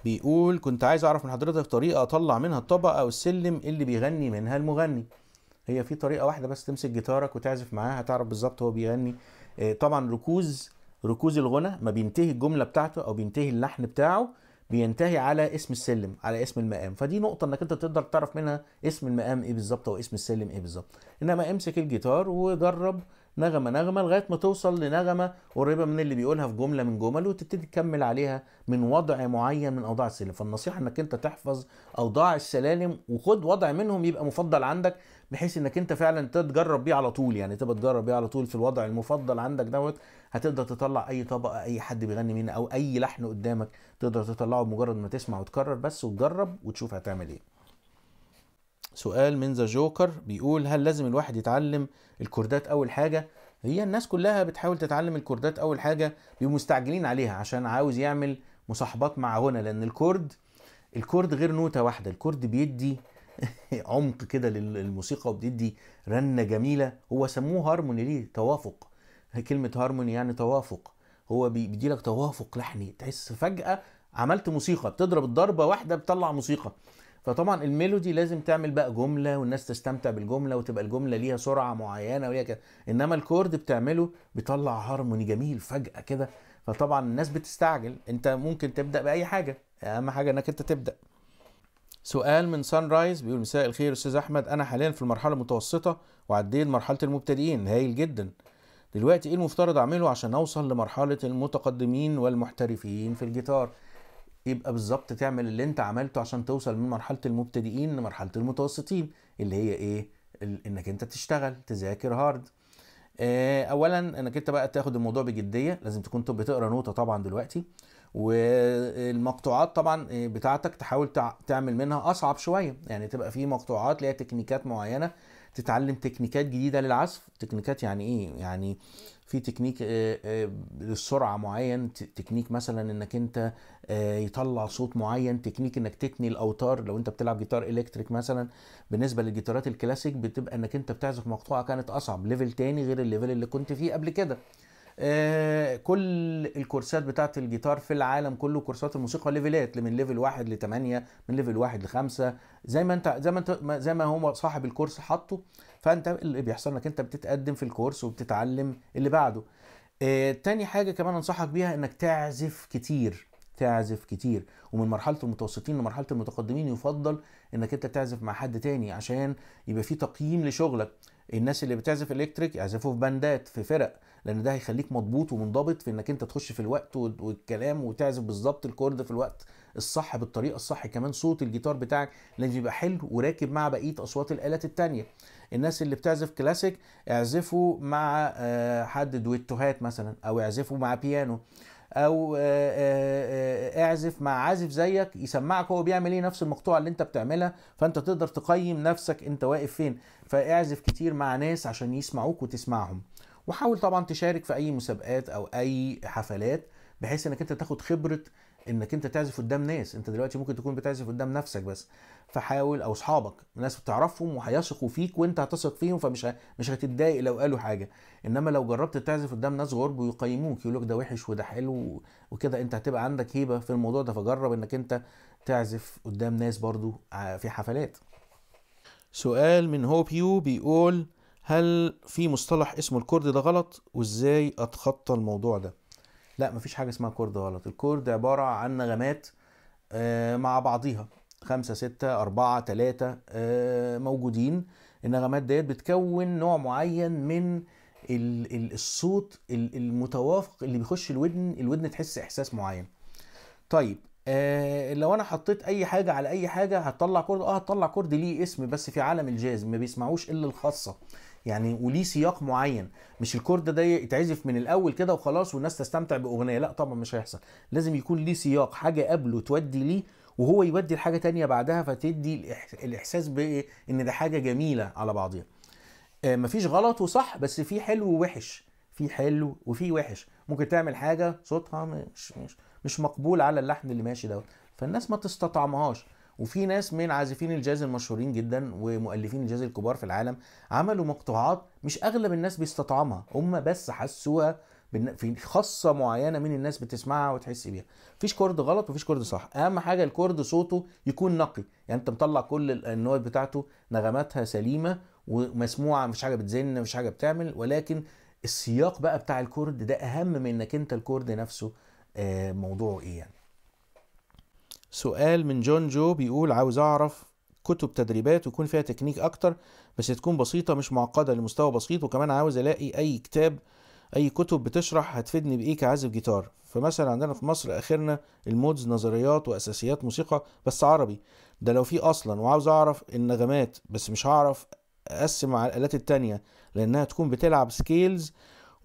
بيقول كنت عايز اعرف من حضرتك طريقه اطلع منها الطبق او السلم اللي بيغني منها المغني هي في طريقه واحده بس تمسك جيتارك وتعزف معاها هتعرف بالظبط هو بيغني آه، طبعا ركوز ركوز الغنى ما بينتهي الجمله بتاعته او بينتهي اللحن بتاعه بينتهي على اسم السلم على اسم المقام فدي نقطه انك انت تقدر تعرف منها اسم المقام ايه بالظبط او اسم السلم ايه بالظبط انما امسك الجيتار وجرب نغمه نغمه لغايه ما توصل لنغمه قريبه من اللي بيقولها في جمله من جمل وتبتدي تكمل عليها من وضع معين من اوضاع السلم فالنصيحه انك انت تحفظ اوضاع السلالم وخد وضع منهم يبقى مفضل عندك بحيث انك انت فعلا تتجرب بيه على طول يعني تبقى تجرب بيه على طول في الوضع المفضل عندك دوت هتقدر تطلع اي طبقه اي حد بيغني منها او اي لحن قدامك تقدر تطلعه بمجرد ما تسمع وتكرر بس وتجرب وتشوف هتعمل ايه سؤال من ذا جوكر بيقول هل لازم الواحد يتعلم الكوردات اول حاجه هي الناس كلها بتحاول تتعلم الكوردات اول حاجه بمستعجلين عليها عشان عاوز يعمل مصاحبات مع هنا لان الكورد الكورد غير نوتة واحدة الكورد بيدي (laughs) عمق كده للموسيقى وبيدي رنة جميلة هو سموه هارموني ليه توافق كلمة هارموني يعني توافق هو بيدي لك توافق لحني تحس فجأة عملت موسيقى بتضرب الضربة واحدة بتطلع موسيقى فطبعا الميلودي لازم تعمل بقى جمله والناس تستمتع بالجمله وتبقى الجمله ليها سرعه معينه وليها كده انما الكورد بتعمله بيطلع هارموني جميل فجاه كده فطبعا الناس بتستعجل انت ممكن تبدا باي حاجه اهم حاجه انك انت تبدا سؤال من سان رايز بيقول مساء الخير استاذ احمد انا حاليا في المرحله المتوسطه وعديت إيه مرحله المبتدئين هايل جدا دلوقتي ايه المفترض اعمله عشان اوصل لمرحله المتقدمين والمحترفين في الجيتار يبقى بالظبط تعمل اللي انت عملته عشان توصل من مرحله المبتدئين لمرحله المتوسطين اللي هي ايه انك انت تشتغل تذاكر هارد آه، اولا انك انت بقى تاخد الموضوع بجديه لازم تكون بتقرا نوته طبعا دلوقتي والمقطوعات طبعا آه، بتاعتك تحاول تعمل منها اصعب شويه يعني تبقى في مقطوعات ليها تكنيكات معينه تتعلم تكنيكات جديده للعزف تكنيكات يعني ايه يعني في تكنيك للسرعه آه، آه، معين تكنيك مثلا انك انت آه، يطلع صوت معين تكنيك انك تتني الاوتار لو انت بتلعب جيتار الكتريك مثلا بالنسبه للجيتارات الكلاسيك بتبقى انك انت بتعزف مقطوعه كانت اصعب ليفل تاني غير الليفل اللي كنت فيه قبل كده كل الكورسات بتاعت الجيتار في العالم كله كورسات الموسيقى ليفلات من ليفل واحد لثمانية من ليفل واحد لخمسة زي ما انت زي ما انت زي ما هو صاحب الكورس حاطه فانت اللي بيحصل انك انت بتتقدم في الكورس وبتتعلم اللي بعده آه تاني حاجه كمان انصحك بيها انك تعزف كتير تعزف كتير ومن مرحله المتوسطين لمرحله المتقدمين يفضل انك انت تعزف مع حد تاني عشان يبقى في تقييم لشغلك الناس اللي بتعزف الكتريك يعزفوا في باندات في فرق لان ده هيخليك مضبوط ومنضبط في انك انت تخش في الوقت والكلام وتعزف بالظبط الكورد في الوقت الصح بالطريقه الصح كمان صوت الجيتار بتاعك لازم يبقى حلو وراكب مع بقيه اصوات الالات الثانيه الناس اللي بتعزف كلاسيك اعزفوا مع آه، حد دويتوهات مثلا او اعزفوا مع بيانو او آه، آه، آه، اعزف مع عازف زيك يسمعك هو بيعمل ايه نفس المقطوعه اللي انت بتعملها فانت تقدر تقيم نفسك انت واقف فين فاعزف كتير مع ناس عشان يسمعوك وتسمعهم وحاول طبعا تشارك في اي مسابقات او اي حفلات بحيث انك انت تاخد خبره انك انت تعزف قدام ناس انت دلوقتي ممكن تكون بتعزف قدام نفسك بس فحاول او اصحابك ناس بتعرفهم وهيثقوا فيك وانت هتثق فيهم فمش مش هتتضايق لو قالوا حاجه انما لو جربت تعزف قدام ناس غرب ويقيموك يقولوا لك ده وحش وده حلو وكده انت هتبقى عندك هيبه في الموضوع ده فجرب انك انت تعزف قدام ناس برضو في حفلات سؤال من هوب يو بيقول هل في مصطلح اسمه الكرد ده غلط وازاي اتخطى الموضوع ده لا مفيش حاجه اسمها كورد غلط الكورد عباره عن نغمات آه، مع بعضيها خمسة ستة أربعة تلاتة آه، موجودين النغمات ديت بتكون نوع معين من الصوت المتوافق اللي بيخش الودن الودن تحس إحساس معين طيب آه، لو انا حطيت اي حاجه على اي حاجه هتطلع كورد اه هتطلع كورد ليه اسم بس في عالم الجاز ما بيسمعوش الا الخاصه يعني وليه سياق معين مش الكورد ده يتعزف من الاول كده وخلاص والناس تستمتع باغنيه لا طبعا مش هيحصل لازم يكون ليه سياق حاجه قبله تودي ليه وهو يودي لحاجه تانية بعدها فتدي الاحساس بايه ان ده حاجه جميله على بعضها آه مفيش غلط وصح بس في حلو ووحش في حلو وفي وحش ممكن تعمل حاجه صوتها مش مش مش مقبول على اللحن اللي ماشي دوت فالناس ما تستطعمهاش وفي ناس من عازفين الجاز المشهورين جدا ومؤلفين الجاز الكبار في العالم عملوا مقطوعات مش اغلب الناس بيستطعمها هم بس حسوها في خاصه معينه من الناس بتسمعها وتحس بيها مفيش كورد غلط ومفيش كورد صح اهم حاجه الكورد صوته يكون نقي يعني انت مطلع كل النوت بتاعته نغماتها سليمه ومسموعه مفيش حاجه بتزن مفيش حاجه بتعمل ولكن السياق بقى بتاع الكورد ده اهم من انك انت الكورد نفسه آه، موضوعه ايه يعني سؤال من جون جو بيقول عاوز اعرف كتب تدريبات ويكون فيها تكنيك اكتر بس تكون بسيطه مش معقده لمستوى بسيط وكمان عاوز الاقي اي كتاب اي كتب بتشرح هتفيدني بايه كعازف جيتار فمثلا عندنا في مصر اخرنا المودز نظريات واساسيات موسيقى بس عربي ده لو في اصلا وعاوز اعرف النغمات بس مش هعرف اقسم على الالات التانية لانها تكون بتلعب سكيلز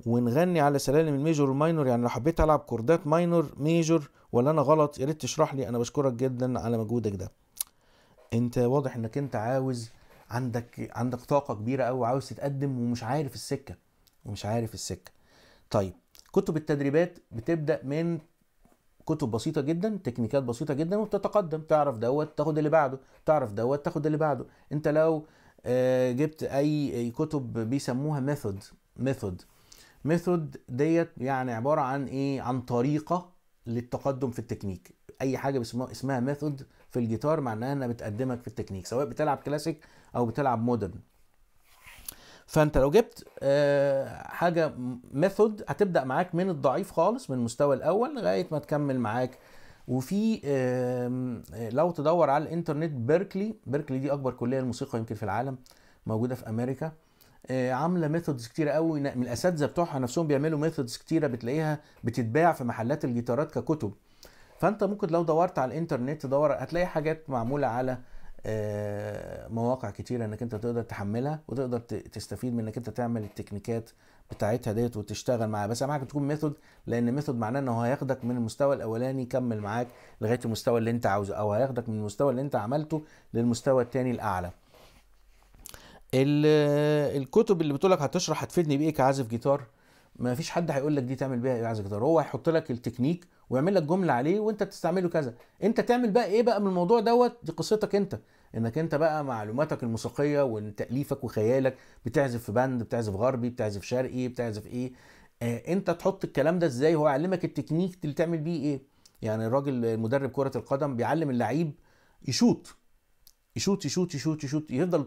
ونغني على سلالم الميجور والماينور يعني لو حبيت العب كوردات ماينور ميجور ولا انا غلط يا ريت تشرح لي انا بشكرك جدا على مجهودك ده انت واضح انك انت عاوز عندك عندك طاقه كبيره قوي عاوز تتقدم ومش عارف السكه ومش عارف السكه طيب كتب التدريبات بتبدا من كتب بسيطه جدا تكنيكات بسيطه جدا وبتتقدم تعرف دوت تاخد اللي بعده تعرف دوت تاخد اللي بعده انت لو آه، جبت اي كتب بيسموها ميثود ميثود ميثود ديت يعني عباره عن ايه عن طريقه للتقدم في التكنيك اي حاجه اسمها ميثود في الجيتار معناها انها بتقدمك في التكنيك سواء بتلعب كلاسيك او بتلعب مودرن فانت لو جبت آه، حاجه ميثود هتبدا معاك من الضعيف خالص من المستوى الاول لغايه ما تكمل معاك وفي لو تدور على الانترنت بيركلي بيركلي دي اكبر كليه للموسيقى يمكن في العالم موجوده في امريكا آه، عامله ميثودز كتيره قوي من الاساتذه بتوعها نفسهم بيعملوا ميثودز كتيره بتلاقيها بتتباع في محلات الجيتارات ككتب فانت ممكن لو دورت على الانترنت تدور هتلاقي حاجات معموله على آه، مواقع كتيرة انك انت تقدر تحملها وتقدر تستفيد من انك انت تعمل التكنيكات بتاعتها ديت وتشتغل معاها بس معاك تكون ميثود لان ميثود معناه ان هو هياخدك من المستوى الاولاني يكمل معاك لغايه المستوى اللي انت عاوزه او هياخدك من المستوى اللي انت عملته للمستوى التاني الاعلى الكتب اللي بتقول لك هتشرح هتفيدني بايه كعازف جيتار ما فيش حد هيقول لك دي تعمل بيها ايه عازف جيتار هو هيحط لك التكنيك ويعمل لك جمله عليه وانت بتستعمله كذا انت تعمل بقى ايه بقى من الموضوع دوت دي قصتك انت انك انت بقى معلوماتك الموسيقيه وتاليفك وخيالك بتعزف في بند بتعزف غربي بتعزف شرقي بتعزف ايه آه انت تحط الكلام ده ازاي هو يعلمك التكنيك اللي تعمل بيه ايه يعني الراجل مدرب كره القدم بيعلم اللعيب يشوط يشوط يشوط يشوط يشوط يفضل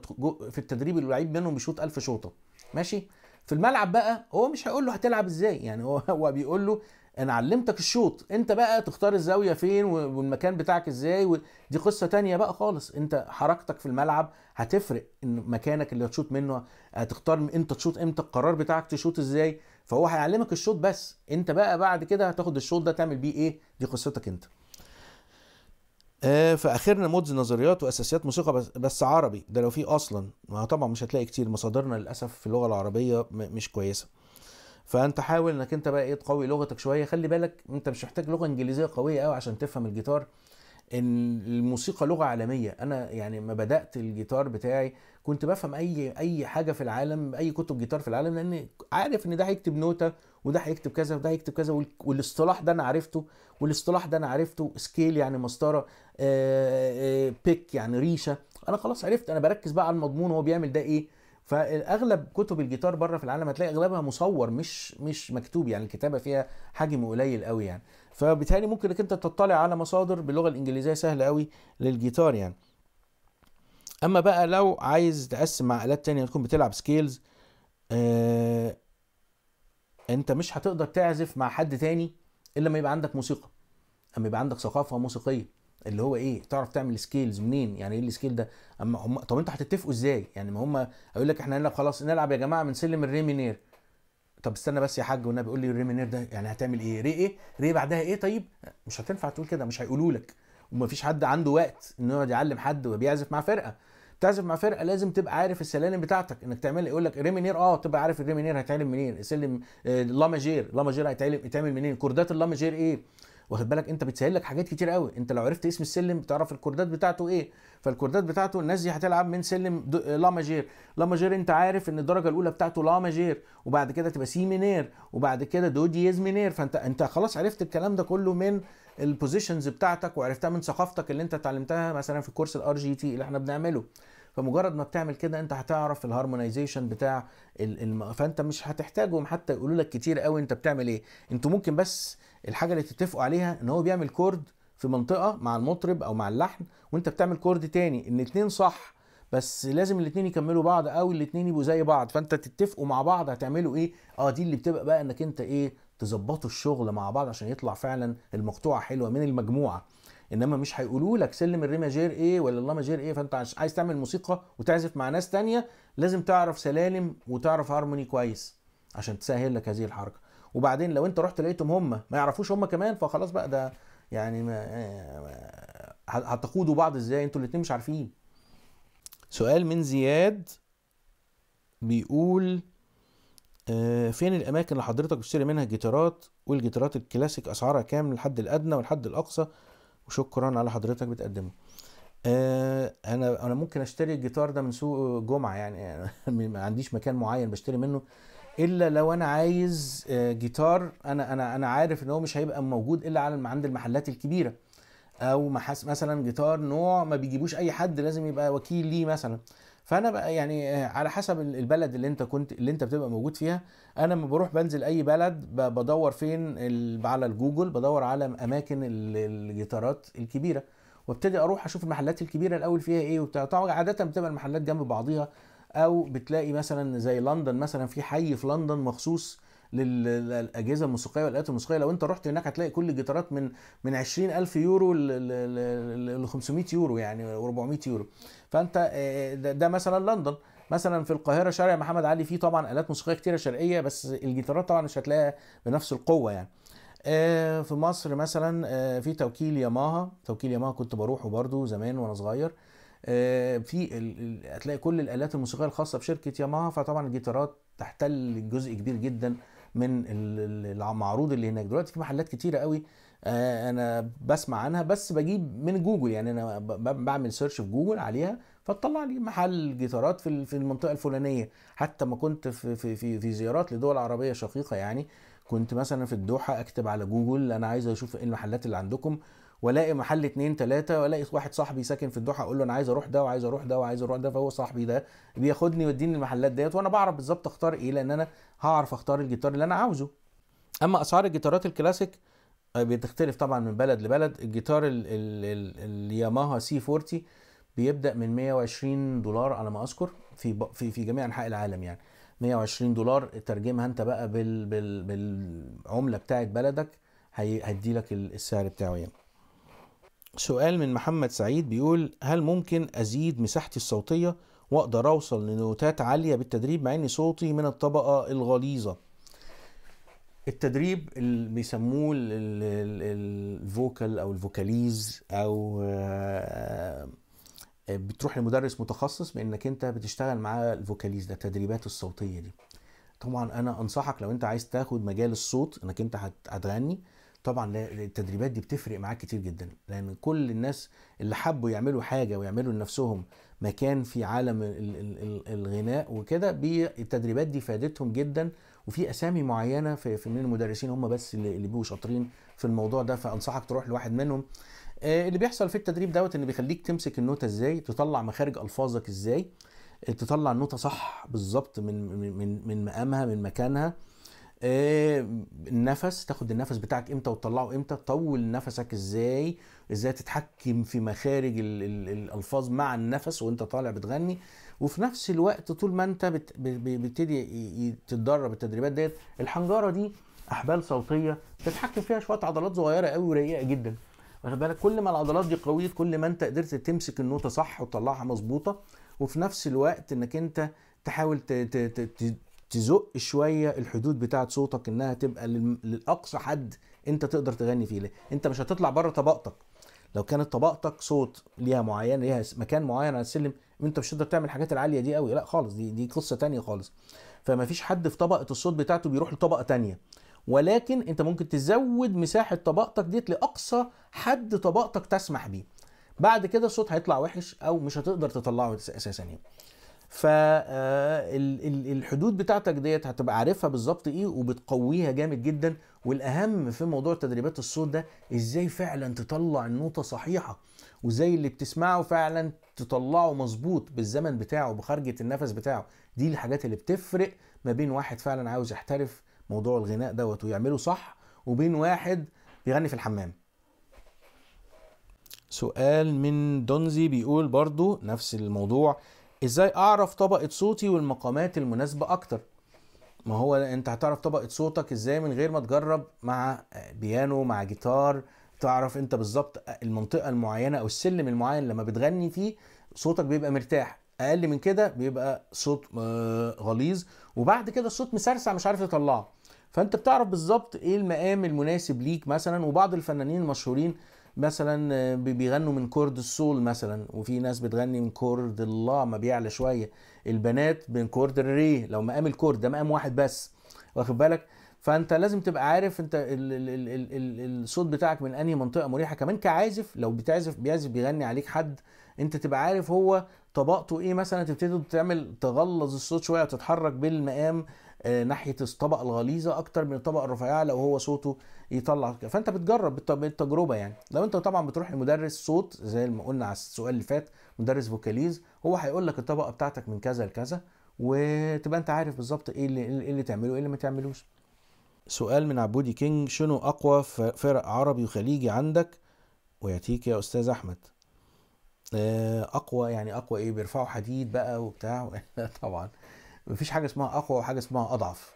في التدريب اللعيب منهم يشوط ألف شوطه ماشي في الملعب بقى هو مش هيقول له هتلعب ازاي يعني هو (laughs) هو بيقول له انا علمتك الشوط انت بقى تختار الزاويه فين والمكان بتاعك ازاي دي قصه تانية بقى خالص انت حركتك في الملعب هتفرق ان مكانك اللي هتشوط منه هتختار امتى تشوط امتى القرار بتاعك تشوط ازاي فهو هيعلمك الشوط بس انت بقى بعد كده هتاخد الشوط ده تعمل بيه ايه دي قصتك انت آه، فاخرنا مودز نظريات واساسيات موسيقى بس, بس عربي ده لو في اصلا ما طبعا مش هتلاقي كتير مصادرنا للاسف في اللغه العربيه مش كويسه فانت حاول انك انت بقى ايه تقوي لغتك شويه خلي بالك انت مش محتاج لغه انجليزيه قويه قوي عشان تفهم الجيتار الموسيقى لغه عالميه انا يعني ما بدات الجيتار بتاعي كنت بفهم اي اي حاجه في العالم اي كتب جيتار في العالم لان عارف ان ده هيكتب نوته وده هيكتب كذا وده هيكتب كذا والاصطلاح ده انا عرفته والاصطلاح ده انا عرفته سكيل يعني مسطره بيك آه، آه، يعني ريشه انا خلاص عرفت انا بركز بقى على المضمون هو بيعمل ده ايه فاغلب كتب الجيتار بره في العالم هتلاقي اغلبها مصور مش مش مكتوب يعني الكتابه فيها حجم قليل قوي يعني فبالتالي ممكن انك انت تطلع على مصادر باللغه الانجليزيه سهله قوي للجيتار يعني اما بقى لو عايز تقسم مع الات تانية تكون بتلعب سكيلز آه انت مش هتقدر تعزف مع حد تاني الا لما يبقى عندك موسيقى اما يبقى عندك ثقافه موسيقيه اللي هو ايه تعرف تعمل سكيلز منين يعني ايه السكيل ده اما هم طب انتوا هتتفقوا ازاي يعني ما هم هيقول لك احنا هنلعب خلاص نلعب يا جماعه من سلم الري مينير طب استنى بس يا حاج والنبي بيقول لي الريمينير ده يعني هتعمل ايه ري ايه ري بعدها ايه طيب مش هتنفع تقول كده مش هيقولوا لك ومفيش حد عنده وقت انه يقعد يعلم حد وبيعزف مع فرقه بتعزف مع فرقه لازم تبقى عارف السلالم بتاعتك انك تعمل يقول لك ريمينير اه تبقى عارف الريمينير هيتعلم منين سلم لاماجير آه، لا ماجير لا ماجير هيتعلم يتعمل منين كوردات اللا ماجير ايه واخد بالك انت بتسهل لك حاجات كتير قوي انت لو عرفت اسم السلم بتعرف الكوردات بتاعته ايه فالكوردات بتاعته الناس دي هتلعب من سلم لا ماجير لا ماجير انت عارف ان الدرجه الاولى بتاعته لا ماجير وبعد كده تبقى سي مينير وبعد كده دو دييز مينير فانت انت خلاص عرفت الكلام ده كله من البوزيشنز بتاعتك وعرفتها من ثقافتك اللي انت اتعلمتها مثلا في كورس الار جي تي اللي احنا بنعمله فمجرد ما بتعمل كده انت هتعرف الهارمونايزيشن بتاع الم... فانت مش هتحتاجهم حتى يقولوا لك كتير قوي انت بتعمل ايه انتوا ممكن بس الحاجه اللي تتفقوا عليها ان هو بيعمل كورد في منطقه مع المطرب او مع اللحن وانت بتعمل كورد تاني الاثنين صح بس لازم الاتنين يكملوا بعض او الاتنين يبقوا زي بعض فانت تتفقوا مع بعض هتعملوا ايه اه دي اللي بتبقى بقى انك انت ايه تظبطوا الشغل مع بعض عشان يطلع فعلا المقطوعه حلوه من المجموعه انما مش هيقولوا لك سلم الري ماجير ايه ولا اللا ماجير ايه فانت عايز تعمل موسيقى وتعزف مع ناس تانية لازم تعرف سلالم وتعرف هارموني كويس عشان تسهل لك هذه الحركه وبعدين لو انت رحت لقيتهم هم ما يعرفوش هم كمان فخلاص بقى ده يعني ما آه، هتقودوا بعض ازاي انتوا الاثنين مش عارفين سؤال من زياد بيقول آه، فين الاماكن اللي حضرتك بتشتري منها جيتارات والجيتارات الكلاسيك اسعارها كام من الحد الادنى والحد الاقصى وشكرا على حضرتك بتقدمه آه، انا انا ممكن اشتري الجيتار ده من سوق جمعه يعني (laughs) ما عنديش مكان معين بشتري منه الا لو انا عايز آه، جيتار انا انا انا عارف ان هو مش هيبقى موجود الا على عند المحلات الكبيره او محاس مثلا جيتار نوع ما بيجيبوش اي حد لازم يبقى وكيل ليه مثلا فانا بقى يعني آه، على حسب البلد اللي انت كنت اللي انت بتبقى موجود فيها انا لما بروح بنزل اي بلد بدور فين على الجوجل بدور على اماكن الجيتارات الكبيره وابتدي اروح اشوف المحلات الكبيره الاول فيها ايه وبتاع عاده بتبقى المحلات جنب بعضيها او بتلاقي مثلا زي لندن مثلا في حي في لندن مخصوص للاجهزه الموسيقيه والالات الموسيقيه لو انت رحت هناك هتلاقي كل الجيتارات من من 20000 يورو ل 500 يورو يعني 400 يورو فانت آه، ده مثلا لندن مثلا في القاهره شارع محمد علي فيه طبعا الات موسيقيه كتيره شرقيه بس الجيتارات طبعا مش هتلاقيها بنفس القوه يعني آه، في مصر مثلا آه، في توكيل ياماها توكيل ياماها كنت بروحه برضو زمان وانا صغير آه، في هتلاقي كل الالات الموسيقيه الخاصه بشركه ياماها فطبعا الجيتارات تحتل جزء كبير جدا من المعروض اللي هناك دلوقتي في محلات كتيره قوي آه، انا بسمع عنها بس بجيب من جوجل يعني انا بعمل سيرش في جوجل عليها فتطلع لي محل جيتارات في في المنطقه الفلانيه حتى ما كنت في في في, في زيارات لدول عربيه شقيقه يعني كنت مثلا في الدوحه اكتب على جوجل انا عايز اشوف ايه المحلات اللي عندكم والاقي محل اتنين تلاته والاقي واحد صاحبي ساكن في الدوحه اقول له انا عايز اروح ده وعايز اروح ده وعايز اروح ده فهو صاحبي ده بياخدني ويديني المحلات ديت وانا بعرف بالظبط اختار ايه لان انا هعرف اختار الجيتار اللي انا عاوزه اما اسعار الجيتارات الكلاسيك آه، بتختلف طبعا من بلد لبلد الجيتار الياماها سي 40 بيبدا من 120 دولار على ما اذكر في في في جميع انحاء العالم يعني 120 دولار ترجمها انت بقى بال بال بالعمله بتاعت بلدك هيدي لك السعر بتاعه يعني سؤال من محمد سعيد بيقول هل ممكن أزيد مساحتي الصوتية وأقدر أوصل لنوتات عالية بالتدريب مع إن صوتي من الطبقة الغليظة التدريب اللي بيسموه الفوكال او الفوكاليز او آه، آه، بتروح لمدرس متخصص بانك انت بتشتغل معاه الفوكاليز ده التدريبات الصوتيه دي طبعا انا انصحك لو انت عايز تاخد مجال الصوت انك انت هتغني طبعا التدريبات دي بتفرق معاك كتير جدا لان كل الناس اللي حبوا يعملوا حاجه ويعملوا لنفسهم مكان في عالم الغناء وكده التدريبات دي فادتهم جدا وفي اسامي معينه في, من المدرسين هم بس اللي بيبقوا شاطرين في الموضوع ده فانصحك تروح لواحد منهم آه، اللي بيحصل في التدريب دوت ان بيخليك تمسك النوته ازاي تطلع مخارج الفاظك ازاي آه، تطلع النوته صح بالظبط من من من مقامها من مكانها آه، النفس تاخد النفس بتاعك امتى وتطلعه امتى طول نفسك ازاي ازاي تتحكم في مخارج الالفاظ مع النفس وانت طالع بتغني وفي نفس الوقت طول ما انت بتبتدي تتدرب التدريبات ديت الحنجره دي احبال صوتيه تتحكم فيها شويه عضلات صغيره قوي ورقيقه جدا واخد بالك كل ما العضلات دي قويه كل ما انت قدرت تمسك النوته صح وتطلعها مظبوطه وفي نفس الوقت انك انت تحاول تزق شويه الحدود بتاعه صوتك انها تبقى للاقصى حد انت تقدر تغني فيه ليه انت مش هتطلع بره طبقتك لو كانت طبقتك صوت ليها معين ليها مكان معين على السلم انت مش هتقدر تعمل الحاجات العاليه دي قوي لا خالص دي دي قصه تانية خالص فما فيش حد في طبقه الصوت بتاعته بيروح لطبقه تانية ولكن انت ممكن تزود مساحه طبقتك ديت لاقصى حد طبقتك تسمح بيه بعد كده الصوت هيطلع وحش او مش هتقدر تطلعه اساسا يعني فالحدود آه، بتاعتك ديت هتبقى عارفها بالظبط ايه وبتقويها جامد جدا والاهم في موضوع تدريبات الصوت ده ازاي فعلا تطلع النوته صحيحه وزي اللي بتسمعه فعلا تطلعه مظبوط بالزمن بتاعه بخارجه النفس بتاعه دي الحاجات اللي بتفرق ما بين واحد فعلا عاوز يحترف موضوع الغناء دوت ويعمله صح وبين واحد بيغني في الحمام سؤال من دونزي بيقول برضو نفس الموضوع ازاي اعرف طبقه صوتي والمقامات المناسبه اكتر ما هو انت هتعرف طبقه صوتك ازاي من غير ما تجرب مع بيانو مع جيتار تعرف انت بالظبط المنطقه المعينه او السلم المعين لما بتغني فيه صوتك بيبقى مرتاح اقل من كده بيبقى صوت آه، غليظ وبعد كده الصوت مسرسع مش عارف تطلعه فانت بتعرف بالظبط ايه المقام المناسب ليك مثلا وبعض الفنانين المشهورين مثلا آه، بيغنوا من كورد السول مثلا وفي ناس بتغني من كورد الله ما بيعلى شويه البنات من كورد الري لو مقام الكورد ده مقام واحد بس واخد بالك فانت لازم تبقى عارف انت ال ال ال ال ال الصوت بتاعك من انهي منطقه مريحه كمان كعازف لو بتعزف بيعزف بيغني عليك حد انت تبقى عارف هو طبقته ايه مثلا تبتدي تعمل تغلظ الصوت شويه وتتحرك بالمقام آه، ناحيه الطبقه الغليظه اكتر من الطبقه الرفيعه لو هو صوته يطلع فانت بتجرب بالتجربه يعني لو انت طبعا بتروح لمدرس صوت زي ما قلنا على السؤال اللي فات مدرس فوكاليز هو هيقول لك الطبقه بتاعتك من كذا لكذا وتبقى انت عارف بالظبط ايه اللي ايه اللي تعمله وايه اللي ما تعملوش سؤال من عبودي كينج شنو اقوى فرق عربي وخليجي عندك وياتيك يا استاذ احمد آه، اقوى يعني اقوى ايه بيرفعوا حديد بقى وبتاع (laughs) طبعا مفيش حاجه اسمها اقوى وحاجه اسمها اضعف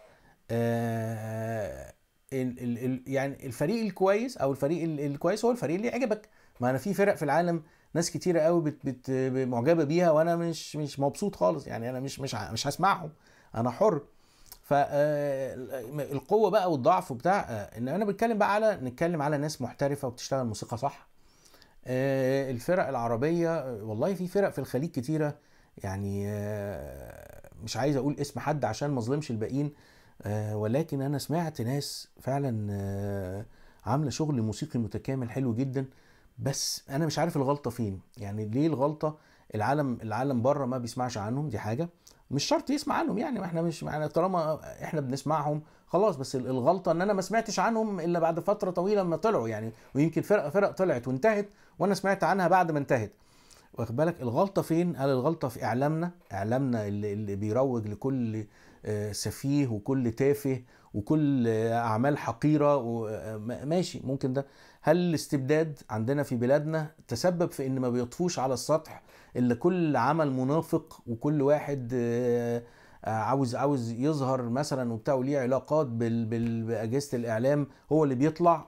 آه، ال ال يعني الفريق الكويس او الفريق الكويس هو الفريق اللي يعجبك ما انا في فرق في العالم ناس كتيره قوي بت بت معجبه بيها وانا مش مش مبسوط خالص يعني انا مش مش مش هسمعهم انا حر آه، القوه بقى والضعف وبتاع آه، ان انا بتكلم بقى على نتكلم على ناس محترفه وبتشتغل موسيقى صح الفرق العربيه والله في فرق في الخليج كتيره يعني مش عايز اقول اسم حد عشان ما اظلمش الباقيين آه، ولكن انا سمعت ناس فعلا آه، عامله شغل موسيقي متكامل حلو جدا بس انا مش عارف الغلطه فين يعني ليه الغلطه العالم العالم بره ما بيسمعش عنهم دي حاجه مش شرط يسمع عنهم يعني ما احنا مش يعني طالما احنا بنسمعهم خلاص بس الغلطه ان انا ما سمعتش عنهم الا بعد فتره طويله ما طلعوا يعني ويمكن فرقه فرق طلعت وانتهت وانا سمعت عنها بعد ما انتهت واخد بالك الغلطه فين قال الغلطه في اعلامنا اعلامنا اللي, اللي بيروج لكل آه، سفيه وكل تافه وكل آه، اعمال حقيره آه، ماشي ممكن ده هل الاستبداد عندنا في بلادنا تسبب في ان ما بيطفوش على السطح الا كل عمل منافق وكل واحد آه، عاوز عاوز يظهر مثلا وبتاع وليه علاقات بال بال باجهزه الاعلام هو اللي بيطلع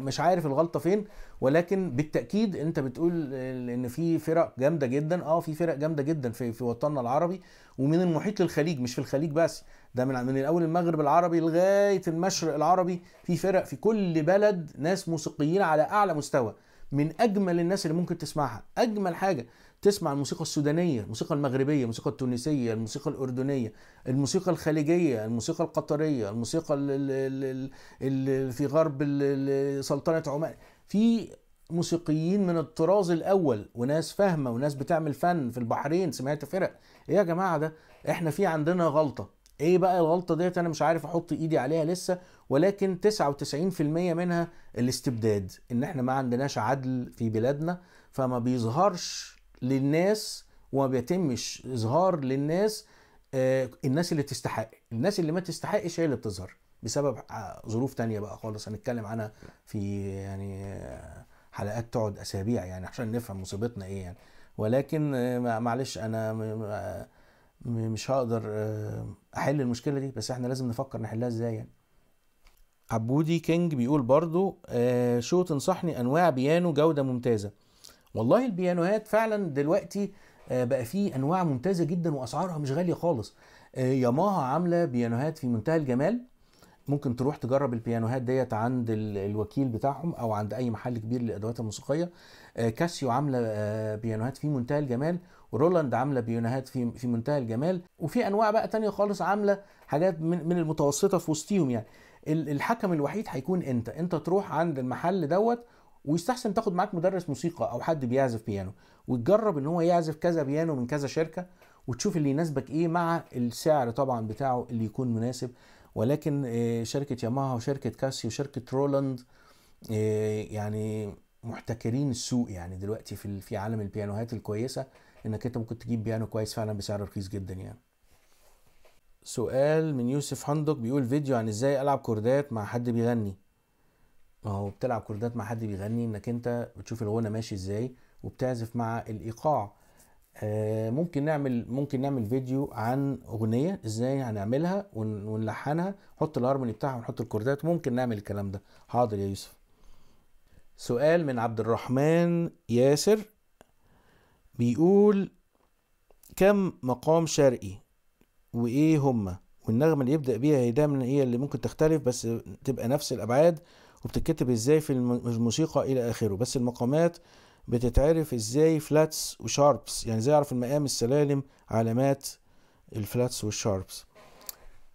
مش عارف الغلطه فين ولكن بالتاكيد انت بتقول ان في فرق جامده جدا اه في فرق جامده جدا في في وطننا العربي ومن المحيط للخليج مش في الخليج بس ده من من الاول المغرب العربي لغايه المشرق العربي في فرق في كل بلد ناس موسيقيين على اعلى مستوى من اجمل الناس اللي ممكن تسمعها اجمل حاجه تسمع الموسيقى السودانيه الموسيقى المغربيه الموسيقى التونسيه الموسيقى الاردنيه الموسيقى الخليجيه الموسيقى القطريه الموسيقى اللي في غرب سلطنه عمان في موسيقيين من الطراز الاول وناس فاهمه وناس بتعمل فن في البحرين سمعت فرق ايه يا جماعه ده احنا في عندنا غلطه ايه بقى الغلطه ديت انا مش عارف احط ايدي عليها لسه ولكن 99% منها الاستبداد ان احنا ما عندناش عدل في بلادنا فما بيظهرش للناس وما بيتمش اظهار للناس آه، الناس اللي تستحق الناس اللي ما تستحقش هي اللي بتظهر بسبب ظروف تانية بقى خالص هنتكلم عنها في يعني آه، حلقات تقعد اسابيع يعني عشان نفهم مصيبتنا ايه يعني ولكن آه، معلش انا مش هقدر احل المشكله دي بس احنا لازم نفكر نحلها ازاي يعني عبودي كينج بيقول برضو شو تنصحني انواع بيانو جوده ممتازه والله البيانوهات فعلا دلوقتي آه، بقى فيه انواع ممتازه جدا واسعارها مش غاليه خالص آه، ياماها عامله بيانوهات في منتهى الجمال ممكن تروح تجرب البيانوهات ديت عند الوكيل بتاعهم او عند اي محل كبير للادوات الموسيقيه آه، كاسيو عامله بيانوهات في منتهى الجمال ورولاند عامله بيانوهات في في منتهى الجمال وفي انواع بقى تانية خالص عامله حاجات من, من المتوسطه في وسطهم يعني الحكم الوحيد هيكون انت انت تروح عند المحل دوت ويستحسن تاخد معاك مدرس موسيقى او حد بيعزف بيانو وتجرب ان هو يعزف كذا بيانو من كذا شركه وتشوف اللي يناسبك ايه مع السعر طبعا بتاعه اللي يكون مناسب ولكن آه، شركه ياماها وشركه كاسيو وشركه رولاند آه، يعني محتكرين السوق يعني دلوقتي في في عالم البيانوهات الكويسه انك انت ممكن تجيب بيانو كويس فعلا بسعر رخيص جدا يعني سؤال من يوسف حندق بيقول فيديو عن ازاي العب كوردات مع حد بيغني ما هو بتلعب كوردات مع حد بيغني انك انت بتشوف الغنى ماشي ازاي وبتعزف مع الايقاع آه ممكن نعمل ممكن نعمل فيديو عن اغنيه ازاي هنعملها ونلحنها نحط الهارموني بتاعها ونحط الكوردات ممكن نعمل الكلام ده حاضر يا يوسف سؤال من عبد الرحمن ياسر بيقول كم مقام شرقي وايه هما والنغمه اللي يبدا بيها هي دايما هي اللي ممكن تختلف بس تبقى نفس الابعاد وبتتكتب ازاي في الموسيقى الى اخره بس المقامات بتتعرف ازاي فلاتس وشاربس يعني ازاي اعرف المقام السلالم علامات الفلاتس والشاربس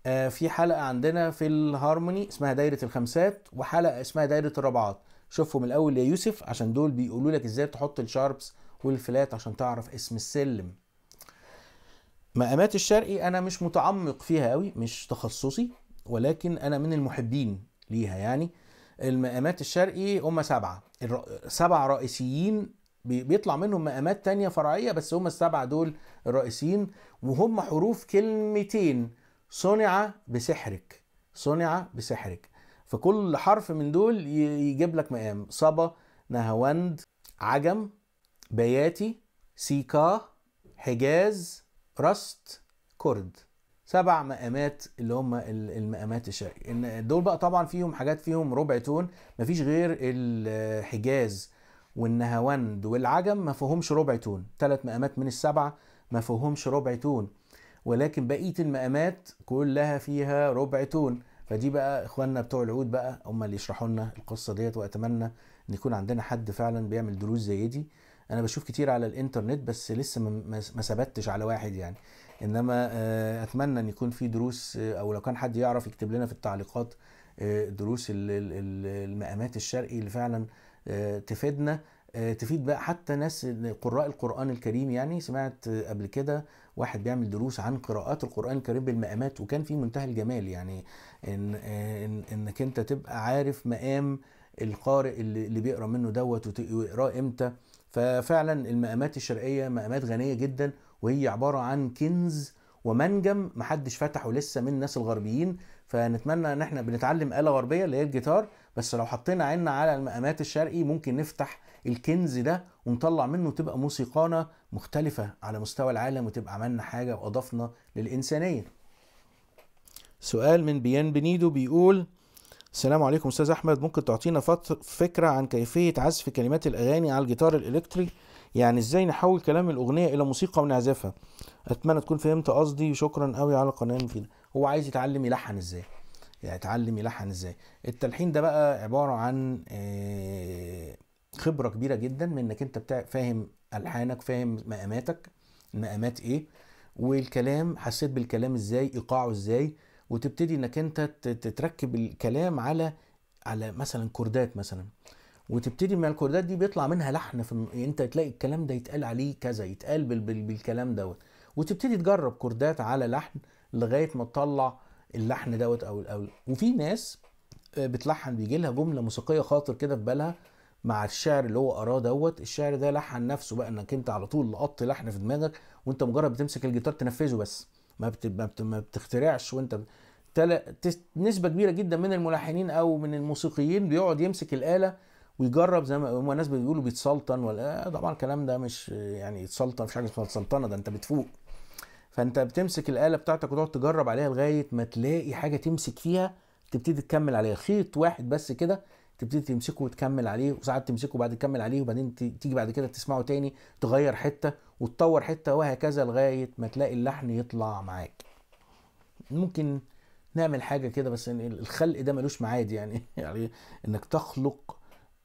آه في حلقه عندنا في الهارموني اسمها دايره الخمسات وحلقه اسمها دايره الرابعات شوفهم الاول يا يوسف عشان دول بيقولوا لك ازاي تحط الشاربس والفلات عشان تعرف اسم السلم مقامات الشرقي انا مش متعمق فيها قوي مش تخصصي ولكن انا من المحبين ليها يعني المقامات الشرقي هم سبعه سبعة رئيسيين بيطلع منهم مقامات تانية فرعية بس هم السبعة دول الرئيسيين وهم حروف كلمتين صنع بسحرك صنع بسحرك فكل حرف من دول يجيب لك مقام صبا نهاوند عجم بياتي سيكا حجاز رست كرد سبع مقامات اللي هم المقامات الشرقي ان دول بقى طبعا فيهم حاجات فيهم ربع تون مفيش غير الحجاز والنهاوند والعجم ما فيهمش ربع تون ثلاث مقامات من السبعه ما فيهمش ربع تون ولكن بقيه المقامات كلها فيها ربع تون فدي بقى اخواننا بتوع العود بقى هم اللي يشرحوا لنا القصه ديت واتمنى ان يكون عندنا حد فعلا بيعمل دروس زي دي انا بشوف كتير على الانترنت بس لسه ما ثبتش على واحد يعني انما آه، اتمنى ان يكون في دروس آه، او لو كان حد يعرف يكتب لنا في التعليقات آه، دروس المقامات الشرقي اللي فعلا تفيدنا تفيد بقى حتى ناس قراء القرآن الكريم يعني سمعت قبل كده واحد بيعمل دروس عن قراءات القرآن الكريم بالمقامات وكان في منتهى الجمال يعني إن, إن انك انت تبقى عارف مقام القارئ اللي, اللي بيقرا منه دوت ويقراه امتى ففعلا المقامات الشرقيه مقامات غنيه جدا وهي عباره عن كنز ومنجم محدش فتحه لسه من الناس الغربيين فنتمنى ان احنا بنتعلم آلة غربية اللي هي الجيتار بس لو حطينا عيننا على المقامات الشرقي ممكن نفتح الكنز ده ونطلع منه تبقى موسيقانا مختلفة على مستوى العالم وتبقى عملنا حاجة وأضفنا للإنسانية سؤال من بيان بنيدو بيقول السلام عليكم استاذ احمد ممكن تعطينا فكره عن كيفيه عزف كلمات الاغاني على الجيتار الالكتري يعني ازاي نحول كلام الاغنيه الى موسيقى ونعزفها اتمنى تكون فهمت قصدي شكرا قوي على قناه مفيده هو عايز يتعلم يلحن ازاي يعني يتعلم يلحن ازاي التلحين ده بقى عباره عن آه، خبره كبيره جدا من انك انت فاهم الحانك فاهم مقاماتك المقامات ايه والكلام حسيت بالكلام ازاي ايقاعه ازاي وتبتدي انك انت تتركب الكلام على على مثلا كوردات مثلا وتبتدي من الكوردات دي بيطلع منها لحن في الم... يعني انت تلاقي الكلام ده يتقال عليه كذا يتقال بال... بال... بالكلام دوت وتبتدي تجرب كوردات على لحن لغايه ما تطلع اللحن دوت او او وفي ناس آه، بتلحن بيجي لها جمله موسيقيه خاطر كده في بالها مع الشعر اللي هو قراه دوت الشعر ده لحن نفسه بقى انك انت على طول لقط لحن في دماغك وانت مجرد بتمسك الجيتار تنفذه بس ما بت... ما, بت... ما بتخترعش وانت تل... تس... نسبه كبيره جدا من الملحنين او من الموسيقيين بيقعد يمسك الاله ويجرب زي ما هم الناس بيقولوا بيتسلطن ولا آه، طبعا الكلام ده مش يعني يتسلطن مفيش حاجه اسمها سلطنه ده انت بتفوق فانت بتمسك الاله بتاعتك وتقعد تجرب عليها لغايه ما تلاقي حاجه تمسك فيها تبتدي تكمل عليها خيط واحد بس كده تبتدي تمسكه وتكمل عليه وساعات تمسكه بعد تكمل عليه وبعدين تيجي بعد كده تسمعه تاني تغير حته وتطور حته وهكذا لغايه ما تلاقي اللحن يطلع معاك ممكن نعمل حاجه كده بس الخلق ده ملوش معاد يعني (laughs) يعني انك تخلق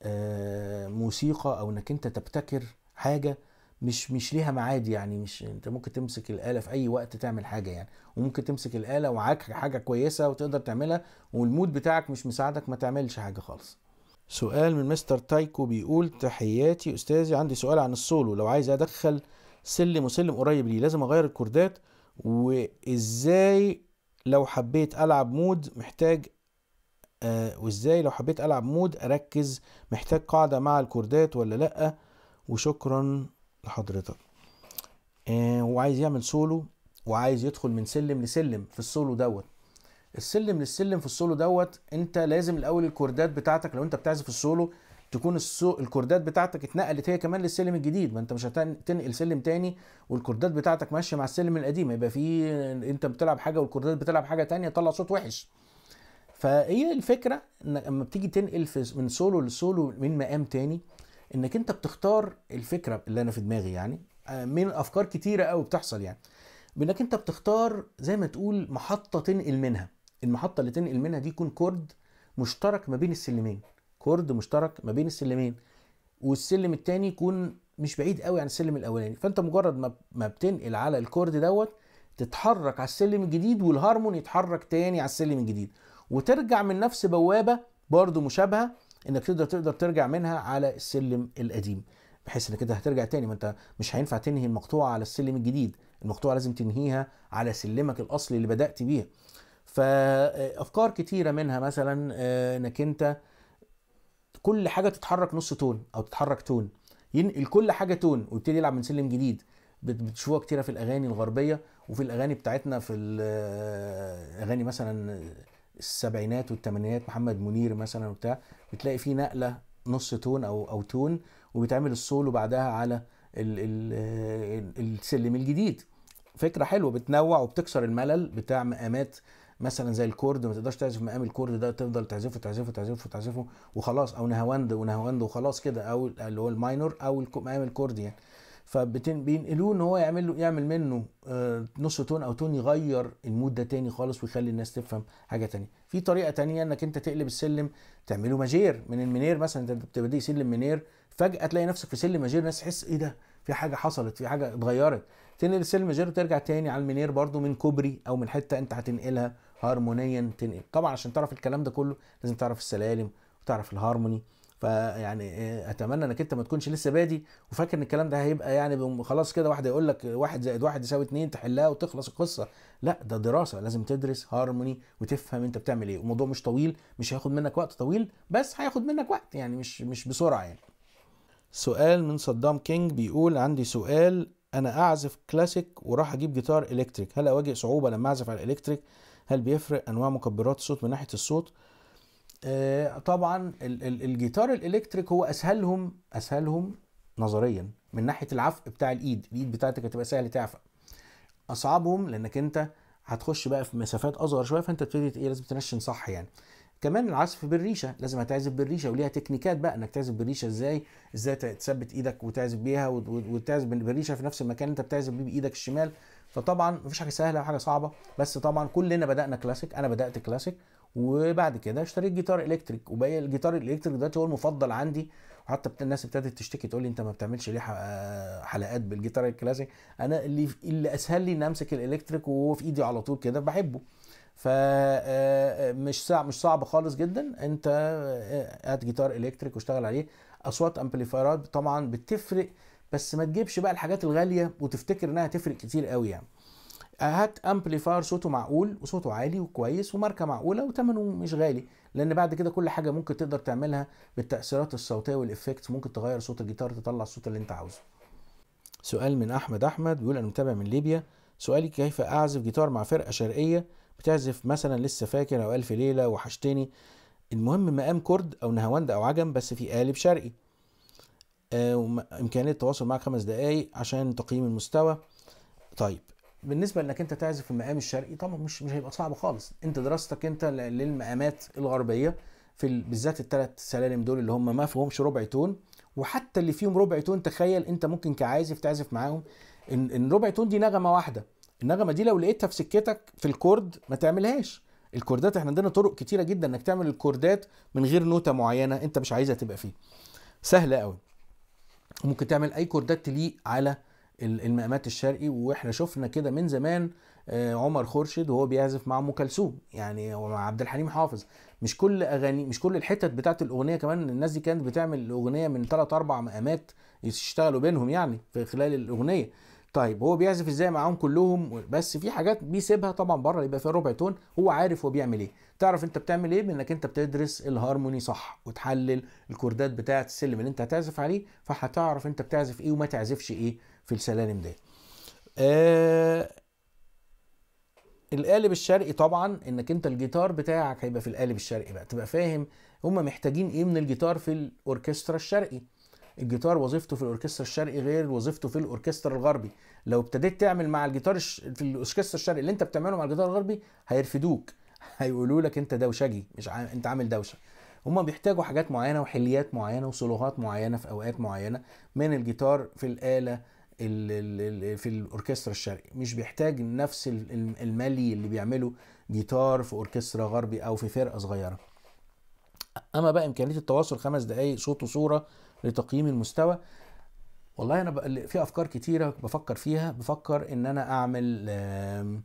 آه، موسيقى او انك انت تبتكر حاجه مش مش ليها معاد يعني مش انت ممكن تمسك الاله في اي وقت تعمل حاجه يعني وممكن تمسك الاله وعاك حاجه كويسه وتقدر تعملها والمود بتاعك مش مساعدك ما تعملش حاجه خالص سؤال من مستر تايكو بيقول تحياتي استاذي عندي سؤال عن السولو لو عايز ادخل سلم وسلم قريب ليه لازم اغير الكوردات وازاي لو حبيت العب مود محتاج آه، وازاي لو حبيت العب مود اركز محتاج قاعده مع الكوردات ولا لا وشكرا لحضرتك آه، وعايز يعمل سولو وعايز يدخل من سلم لسلم في السولو دوت السلم للسلم في السولو دوت انت لازم الاول الكوردات بتاعتك لو انت بتعزف السولو تكون السو... الكوردات بتاعتك اتنقلت هي كمان للسلم الجديد ما انت مش هتنقل سلم تاني والكوردات بتاعتك ماشيه مع السلم القديم يبقى في انت بتلعب حاجه والكوردات بتلعب حاجه تانية تطلع صوت وحش فهي الفكره انك لما بتيجي تنقل في من سولو لسولو من مقام تاني انك انت بتختار الفكره اللي انا في دماغي يعني آه، من افكار كتيره قوي بتحصل يعني بانك انت بتختار زي ما تقول محطه تنقل منها المحطه اللي تنقل منها دي يكون كورد مشترك ما بين السلمين كورد مشترك ما بين السلمين والسلم التاني يكون مش بعيد قوي عن السلم الاولاني فانت مجرد ما بتنقل على الكورد دوت تتحرك على السلم الجديد والهرمون يتحرك تاني على السلم الجديد وترجع من نفس بوابه برضو مشابهه انك تقدر تقدر ترجع منها على السلم القديم بحيث انك كده هترجع تاني ما انت مش هينفع تنهي المقطوعه على السلم الجديد المقطوعه لازم تنهيها على سلمك الاصلي اللي بدات بيه فافكار كتيره منها مثلا آه، انك انت كل حاجه تتحرك نص تون او تتحرك تون ينقل كل حاجه تون ويبتدي يلعب من سلم جديد بتشوفوها كتيره في الاغاني الغربيه وفي الاغاني بتاعتنا في الاغاني آه، مثلا السبعينات والثمانينات محمد منير مثلا وبتاع بتلاقي فيه نقله نص تون او او تون وبيتعمل السولو بعدها على السلم الجديد فكره حلوه بتنوع وبتكسر الملل بتاع مقامات مثلا زي الكورد ما تقدرش تعزف مقام الكورد ده تفضل تعزفه تعزفه تعزفه تعزفه وخلاص او نهاوند ونهاوند وخلاص كده او اللي هو الماينور او مقام الكورد يعني فبينقلوه ان هو يعمل له يعمل منه آه، نص تون او تون يغير المود ده تاني خالص ويخلي الناس تفهم حاجه تانية في طريقه تانية انك انت تقلب السلم تعمله ماجير من المنير مثلا انت بتبتدي سلم منير فجاه تلاقي نفسك في سلم ماجير الناس تحس ايه ده في حاجه حصلت في حاجه اتغيرت تنقل السلم ماجير وترجع تاني على المنير برده من كوبري او من حته انت هتنقلها هارمونيا تنقل طبعا عشان تعرف الكلام ده كله لازم تعرف السلالم وتعرف الهارموني فيعني اتمنى انك انت ما تكونش لسه بادي وفاكر ان الكلام ده هيبقى يعني خلاص كده واحد يقول لك واحد زائد واحد يساوي اتنين تحلها وتخلص القصه لا ده دراسه لازم تدرس هارموني وتفهم انت بتعمل ايه الموضوع مش طويل مش هياخد منك وقت طويل بس هياخد منك وقت يعني مش مش بسرعه يعني سؤال من صدام كينج بيقول عندي سؤال انا اعزف كلاسيك وراح اجيب جيتار الكتريك هل اواجه صعوبه لما اعزف على الالكتريك هل بيفرق انواع مكبرات الصوت من ناحيه الصوت آه، طبعا الجيتار الالكتريك هو اسهلهم اسهلهم نظريا من ناحيه العفق بتاع الايد الايد بتاعتك هتبقى سهل تعفق اصعبهم لانك انت هتخش بقى في مسافات اصغر شويه فانت تبتدي ايه لازم تنشن صح يعني كمان العزف بالريشه لازم هتعزف بالريشه وليها تكنيكات بقى انك تعزف بالريشه ازاي ازاي تثبت ايدك وتعزف بيها وتعزف بالريشه في نفس المكان انت بتعزف بيه بايدك الشمال فطبعا مفيش حاجه سهله وحاجه صعبه بس طبعا كلنا بدانا كلاسيك انا بدات كلاسيك وبعد كده اشتريت جيتار الكتريك وبقى الجيتار الالكتريك دلوقتي هو المفضل عندي وحتى الناس ابتدت تشتكي تقول لي انت ما بتعملش ليه آه، حلقات بالجيتار الكلاسيك انا اللي اللي اسهل لي ان امسك الالكتريك وهو في ايدي على طول كده بحبه فمش آه، آه، صعب مش صعب خالص جدا انت هات جيتار الكتريك واشتغل عليه اصوات امبليفايرات طبعا بتفرق بس ما تجيبش بقى الحاجات الغاليه وتفتكر انها تفرق كتير قوي يعني هات امبليفاير صوته معقول وصوته عالي وكويس وماركه معقوله وثمنه مش غالي لان بعد كده كل حاجه ممكن تقدر تعملها بالتاثيرات الصوتيه والافكت ممكن تغير صوت الجيتار تطلع الصوت اللي انت عاوزه سؤال من احمد احمد بيقول انا متابع من ليبيا سؤالي كيف اعزف جيتار مع فرقه شرقيه بتعزف مثلا لسه فاكر او الف ليله وحشتني المهم مقام كرد او نهاوند او عجم بس في قالب شرقي آه، امكانيه التواصل معك خمس دقائق عشان تقييم المستوى طيب بالنسبه انك انت تعزف المقام الشرقي طبعا مش مش هيبقى صعب خالص انت دراستك انت للمقامات الغربيه في بالذات الثلاث سلالم دول اللي هم ما فيهمش ربع تون وحتى اللي فيهم ربع تون تخيل انت ممكن كعازف تعزف معاهم ان ان ربع تون دي نغمه واحده النغمه دي لو لقيتها في سكتك في الكورد ما تعملهاش الكوردات احنا عندنا طرق كتيره جدا انك تعمل الكوردات من غير نوته معينه انت مش عايزها تبقى فيه سهله قوي ممكن تعمل اي كوردات تليق على المقامات الشرقي واحنا شفنا كده من زمان آه، عمر خورشيد وهو بيعزف مع ام كلثوم يعني ومع عبد الحليم حافظ مش كل اغاني مش كل الحتت بتاعت الاغنيه كمان الناس دي كانت بتعمل الاغنيه من ثلاث اربع مقامات يشتغلوا بينهم يعني في خلال الاغنيه طيب هو بيعزف ازاي معاهم كلهم بس في حاجات بيسيبها طبعا بره يبقى فيها ربع تون هو عارف هو بيعمل ايه تعرف انت بتعمل ايه بانك انت بتدرس الهارموني صح وتحلل الكوردات بتاعه السلم اللي انت هتعزف عليه فهتعرف انت بتعزف ايه وما تعزفش ايه في السلالم دي آه القالب الشرقي طبعا انك انت الجيتار بتاعك هيبقى في القالب الشرقي بقى تبقى فاهم هما محتاجين ايه من الجيتار في الاوركسترا الشرقي الجيتار وظيفته في الاوركسترا الشرقي غير وظيفته في الاوركسترا الغربي لو ابتديت تعمل مع الجيتار في الاوركسترا الشرقي اللي انت بتعمله مع الجيتار الغربي هيرفدوك (laughs) هيقولوا لك انت دوشجي مش عام... انت عامل دوشه هما بيحتاجوا حاجات معينه وحليات معينه وسولوهات معينه في اوقات معينه من الجيتار في الاله في الاوركسترا الشرقي مش بيحتاج نفس الملي اللي بيعمله جيتار في اوركسترا غربي او في فرقه صغيره اما بقى امكانيه التواصل خمس دقائق صوت وصوره لتقييم المستوى والله انا في افكار كتيره بفكر فيها بفكر ان انا اعمل آمم،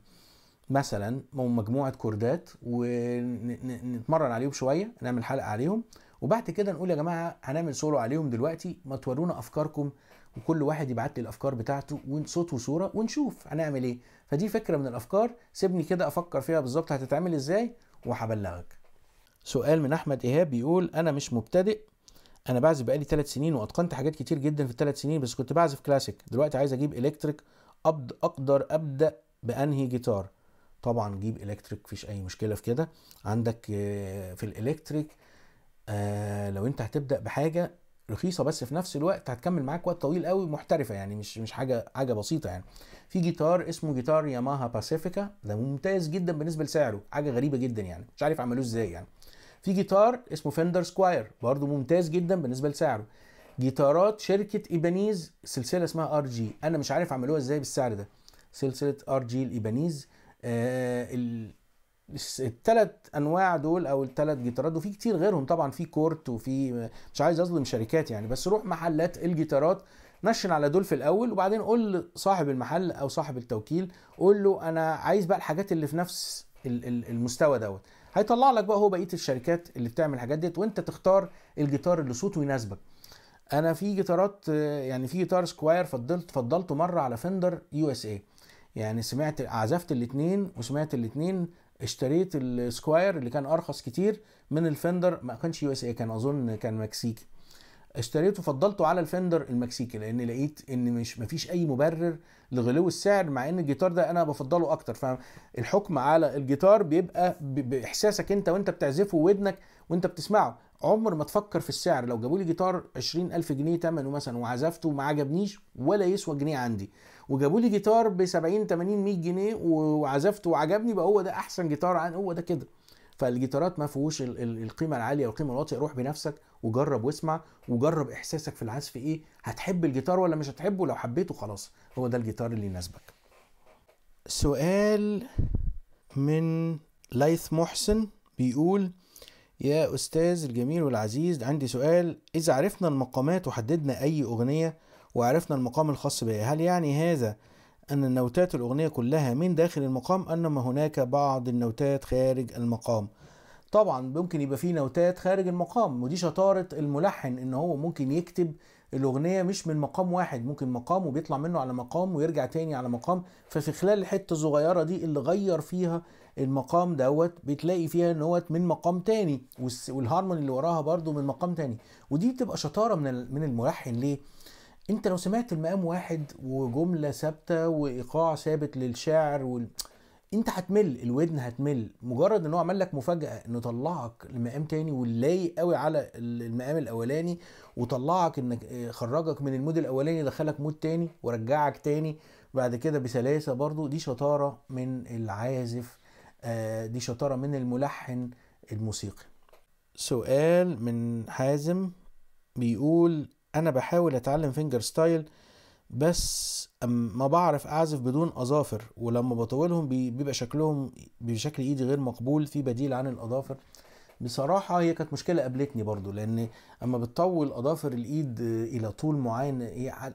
مثلا مجموعه كوردات ونتمرن عليهم شويه نعمل حلقه عليهم وبعد كده نقول يا جماعه هنعمل سولو عليهم دلوقتي ما تورونا افكاركم وكل واحد يبعت لي الافكار بتاعته وصوت وصوره ونشوف هنعمل ايه فدي فكره من الافكار سيبني كده افكر فيها بالظبط هتتعمل ازاي وهبلغك سؤال من احمد ايهاب بيقول انا مش مبتدئ انا بعزف بقالي ثلاث سنين واتقنت حاجات كتير جدا في الثلاث سنين بس كنت بعزف كلاسيك دلوقتي عايز اجيب الكتريك اقدر ابدا بانهي جيتار طبعا جيب الكتريك مفيش اي مشكله في كده عندك آه، في الالكتريك آه، لو انت هتبدا بحاجه رخيصه بس في نفس الوقت هتكمل معاك وقت طويل قوي محترفه يعني مش مش حاجه حاجه بسيطه يعني في جيتار اسمه جيتار ياماها باسيفيكا ده ممتاز جدا بالنسبه لسعره حاجه غريبه جدا يعني مش عارف عملوه ازاي يعني في جيتار اسمه فندر سكواير برضه ممتاز جدا بالنسبه لسعره جيتارات شركه ايبانيز سلسله اسمها ار جي انا مش عارف عملوها ازاي بالسعر ده سلسله ار جي الايبانيز آه، الثلاث انواع دول او الثلاث جيتارات وفي كتير غيرهم طبعا في كورت وفي مش عايز اظلم شركات يعني بس روح محلات الجيتارات نشن على دول في الاول وبعدين قول لصاحب المحل او صاحب التوكيل قول له انا عايز بقى الحاجات اللي في نفس المستوى دوت هيطلع لك بقى هو بقيه الشركات اللي بتعمل الحاجات ديت وانت تختار الجيتار اللي صوته يناسبك انا في جيتارات آه، يعني في جيتار سكواير فضلت فضلته مره على فندر يو اس اي يعني سمعت عزفت الاثنين وسمعت الاثنين اشتريت السكواير اللي كان ارخص كتير من الفندر ما كانش يو اس اي كان اظن كان مكسيكي اشتريته فضلته على الفندر المكسيكي لان لقيت ان مش مفيش اي مبرر لغلو السعر مع ان الجيتار ده انا بفضله اكتر فالحكم على الجيتار بيبقى باحساسك انت وانت بتعزفه ودنك وانت بتسمعه عمر ما تفكر في السعر لو جابوا لي جيتار 20000 جنيه تمنه مثلا وعزفته وما عجبنيش ولا يسوى جنيه عندي وجابوا لي جيتار ب 70 80 100 جنيه وعزفته وعجبني بقى هو ده احسن جيتار عن هو ده كده فالجيتارات ما فيهوش القيمه العاليه والقيمه الواطيه روح بنفسك وجرب واسمع وجرب احساسك في العزف ايه هتحب الجيتار ولا مش هتحبه لو حبيته خلاص هو ده الجيتار اللي يناسبك سؤال من ليث محسن بيقول يا أستاذ الجميل والعزيز عندي سؤال إذا عرفنا المقامات وحددنا أي أغنية وعرفنا المقام الخاص بها هل يعني هذا أن النوتات الأغنية كلها من داخل المقام أنما هناك بعض النوتات خارج المقام طبعا ممكن يبقى فيه نوتات خارج المقام ودي شطارة الملحن ان هو ممكن يكتب الاغنية مش من مقام واحد ممكن مقام وبيطلع منه على مقام ويرجع تاني على مقام ففي خلال الحتة الصغيرة دي اللي غير فيها المقام دوت بتلاقي فيها ان هو من مقام تاني والهارموني اللي وراها برضو من مقام تاني ودي بتبقى شطاره من من الملحن ليه؟ انت لو سمعت المقام واحد وجمله ثابته وايقاع ثابت للشاعر وال... انت هتمل الودن هتمل مجرد ان هو عمل لك مفاجاه انه طلعك لمقام تاني واللايق قوي على المقام الاولاني وطلعك انك آه، خرجك من المود الاولاني دخلك مود تاني ورجعك تاني بعد كده بسلاسه برضو دي شطاره من العازف آه، دي شطارة من الملحن الموسيقي سؤال من حازم بيقول أنا بحاول أتعلم فينجر ستايل بس ما بعرف أعزف بدون أظافر ولما بطولهم بيبقى شكلهم بشكل إيدي غير مقبول في بديل عن الأظافر بصراحة هي كانت مشكلة قابلتني برضو لأن أما بتطول أظافر الإيد إلى طول معين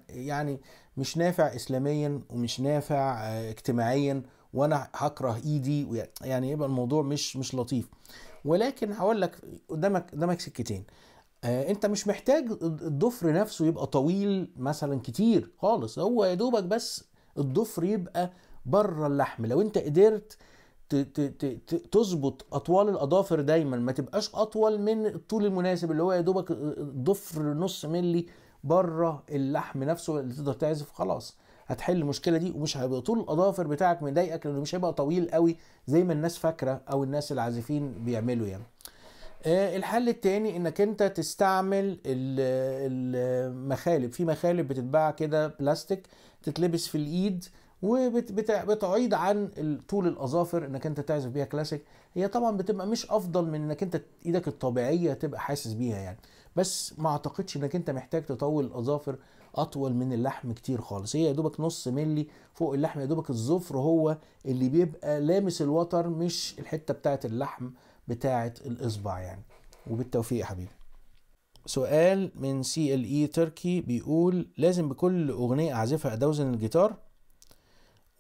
يعني مش نافع إسلاميا ومش نافع آه، اجتماعيا وانا هكره ايدي يعني يبقى الموضوع مش مش لطيف ولكن هقول لك قدامك قدامك سكتين آه، انت مش محتاج الضفر نفسه يبقى طويل مثلا كتير خالص هو يا دوبك بس الضفر يبقى بره اللحم لو انت قدرت تظبط اطوال الاظافر دايما ما تبقاش اطول من الطول المناسب اللي هو يا دوبك آه، آه، ضفر نص ملي بره اللحم نفسه اللي تقدر تعزف خلاص هتحل المشكله دي ومش هيبقى طول الاظافر بتاعك مضايقك لانه مش هيبقى طويل قوي زي ما الناس فاكره او الناس العازفين بيعملوا يعني آه، الحل التاني انك انت تستعمل المخالب في مخالب بتتباع كده بلاستيك تتلبس في الايد وبتعيد عن طول الاظافر انك انت تعزف بيها كلاسيك هي طبعا بتبقى مش افضل من انك انت ايدك الطبيعيه تبقى حاسس بيها يعني بس ما اعتقدش انك انت محتاج تطول الاظافر اطول من اللحم كتير خالص هي يا دوبك نص ملي فوق اللحم يا دوبك الظفر هو اللي بيبقى لامس الوتر مش الحته بتاعه اللحم بتاعه الاصبع يعني وبالتوفيق يا حبيبي سؤال من سي ال اي تركي بيقول لازم بكل اغنيه اعزفها ادوزن الجيتار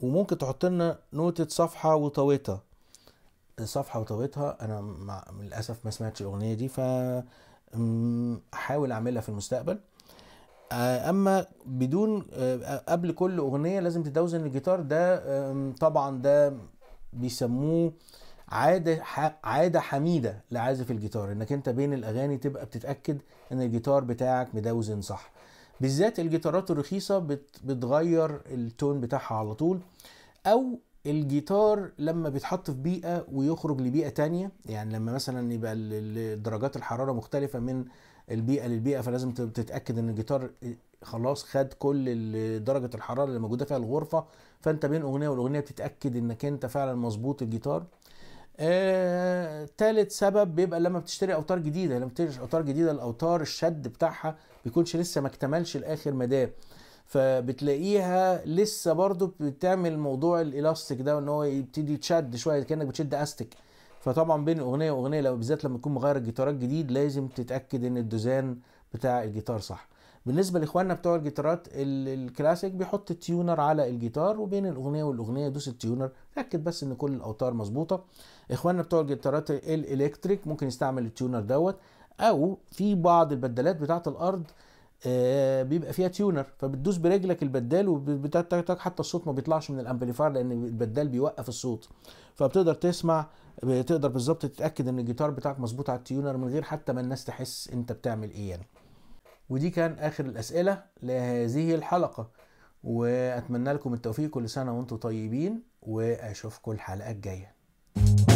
وممكن تحط لنا نوتة صفحة وطويتها صفحة وطويتها انا مع... للاسف ما سمعتش الاغنية دي ف اعملها في المستقبل آه، اما بدون آه، قبل كل اغنيه لازم تدوزن الجيتار ده طبعا ده بيسموه عاده عاده حميده لعازف الجيتار انك انت بين الاغاني تبقى بتتاكد ان الجيتار بتاعك مدوزن صح بالذات الجيتارات الرخيصه بتغير التون بتاعها على طول او الجيتار لما بيتحط في بيئه ويخرج لبيئه تانية يعني لما مثلا يبقى درجات الحراره مختلفه من البيئه للبيئه فلازم تتاكد ان الجيتار خلاص خد كل درجه الحراره اللي موجوده فيها الغرفه فانت بين اغنيه والاغنيه بتتاكد انك انت فعلا مظبوط الجيتار آه، سبب بيبقى لما بتشتري اوتار جديده لما بتشتري اوتار جديده الاوتار الشد بتاعها بيكونش لسه ما اكتملش لاخر مداه فبتلاقيها لسه برضو بتعمل موضوع الالاستيك ده ان هو يبتدي يتشد شويه كانك بتشد استك فطبعا بين اغنيه واغنيه لو بالذات لما تكون مغير الجيتارات جديد لازم تتاكد ان الدوزان بتاع الجيتار صح بالنسبه لاخواننا بتوع الجيتارات الكلاسيك بيحط التيونر على الجيتار وبين الاغنيه والاغنيه دوس التيونر تاكد بس ان كل الاوتار مظبوطه اخواننا بتوع الجيتارات الالكتريك ممكن يستعمل التيونر دوت او في بعض البدلات بتاعه الارض آه، بيبقى فيها تيونر فبتدوس برجلك البدال وبتاك حتى الصوت ما بيطلعش من الامبليفاير لان البدال بيوقف الصوت فبتقدر تسمع تقدر بالظبط تتاكد ان الجيتار بتاعك مظبوط على التيونر من غير حتى ما الناس تحس انت بتعمل ايه يعني ودي كان اخر الاسئله لهذه الحلقه واتمنى لكم التوفيق كل سنه وانتم طيبين واشوفكم الحلقه الجايه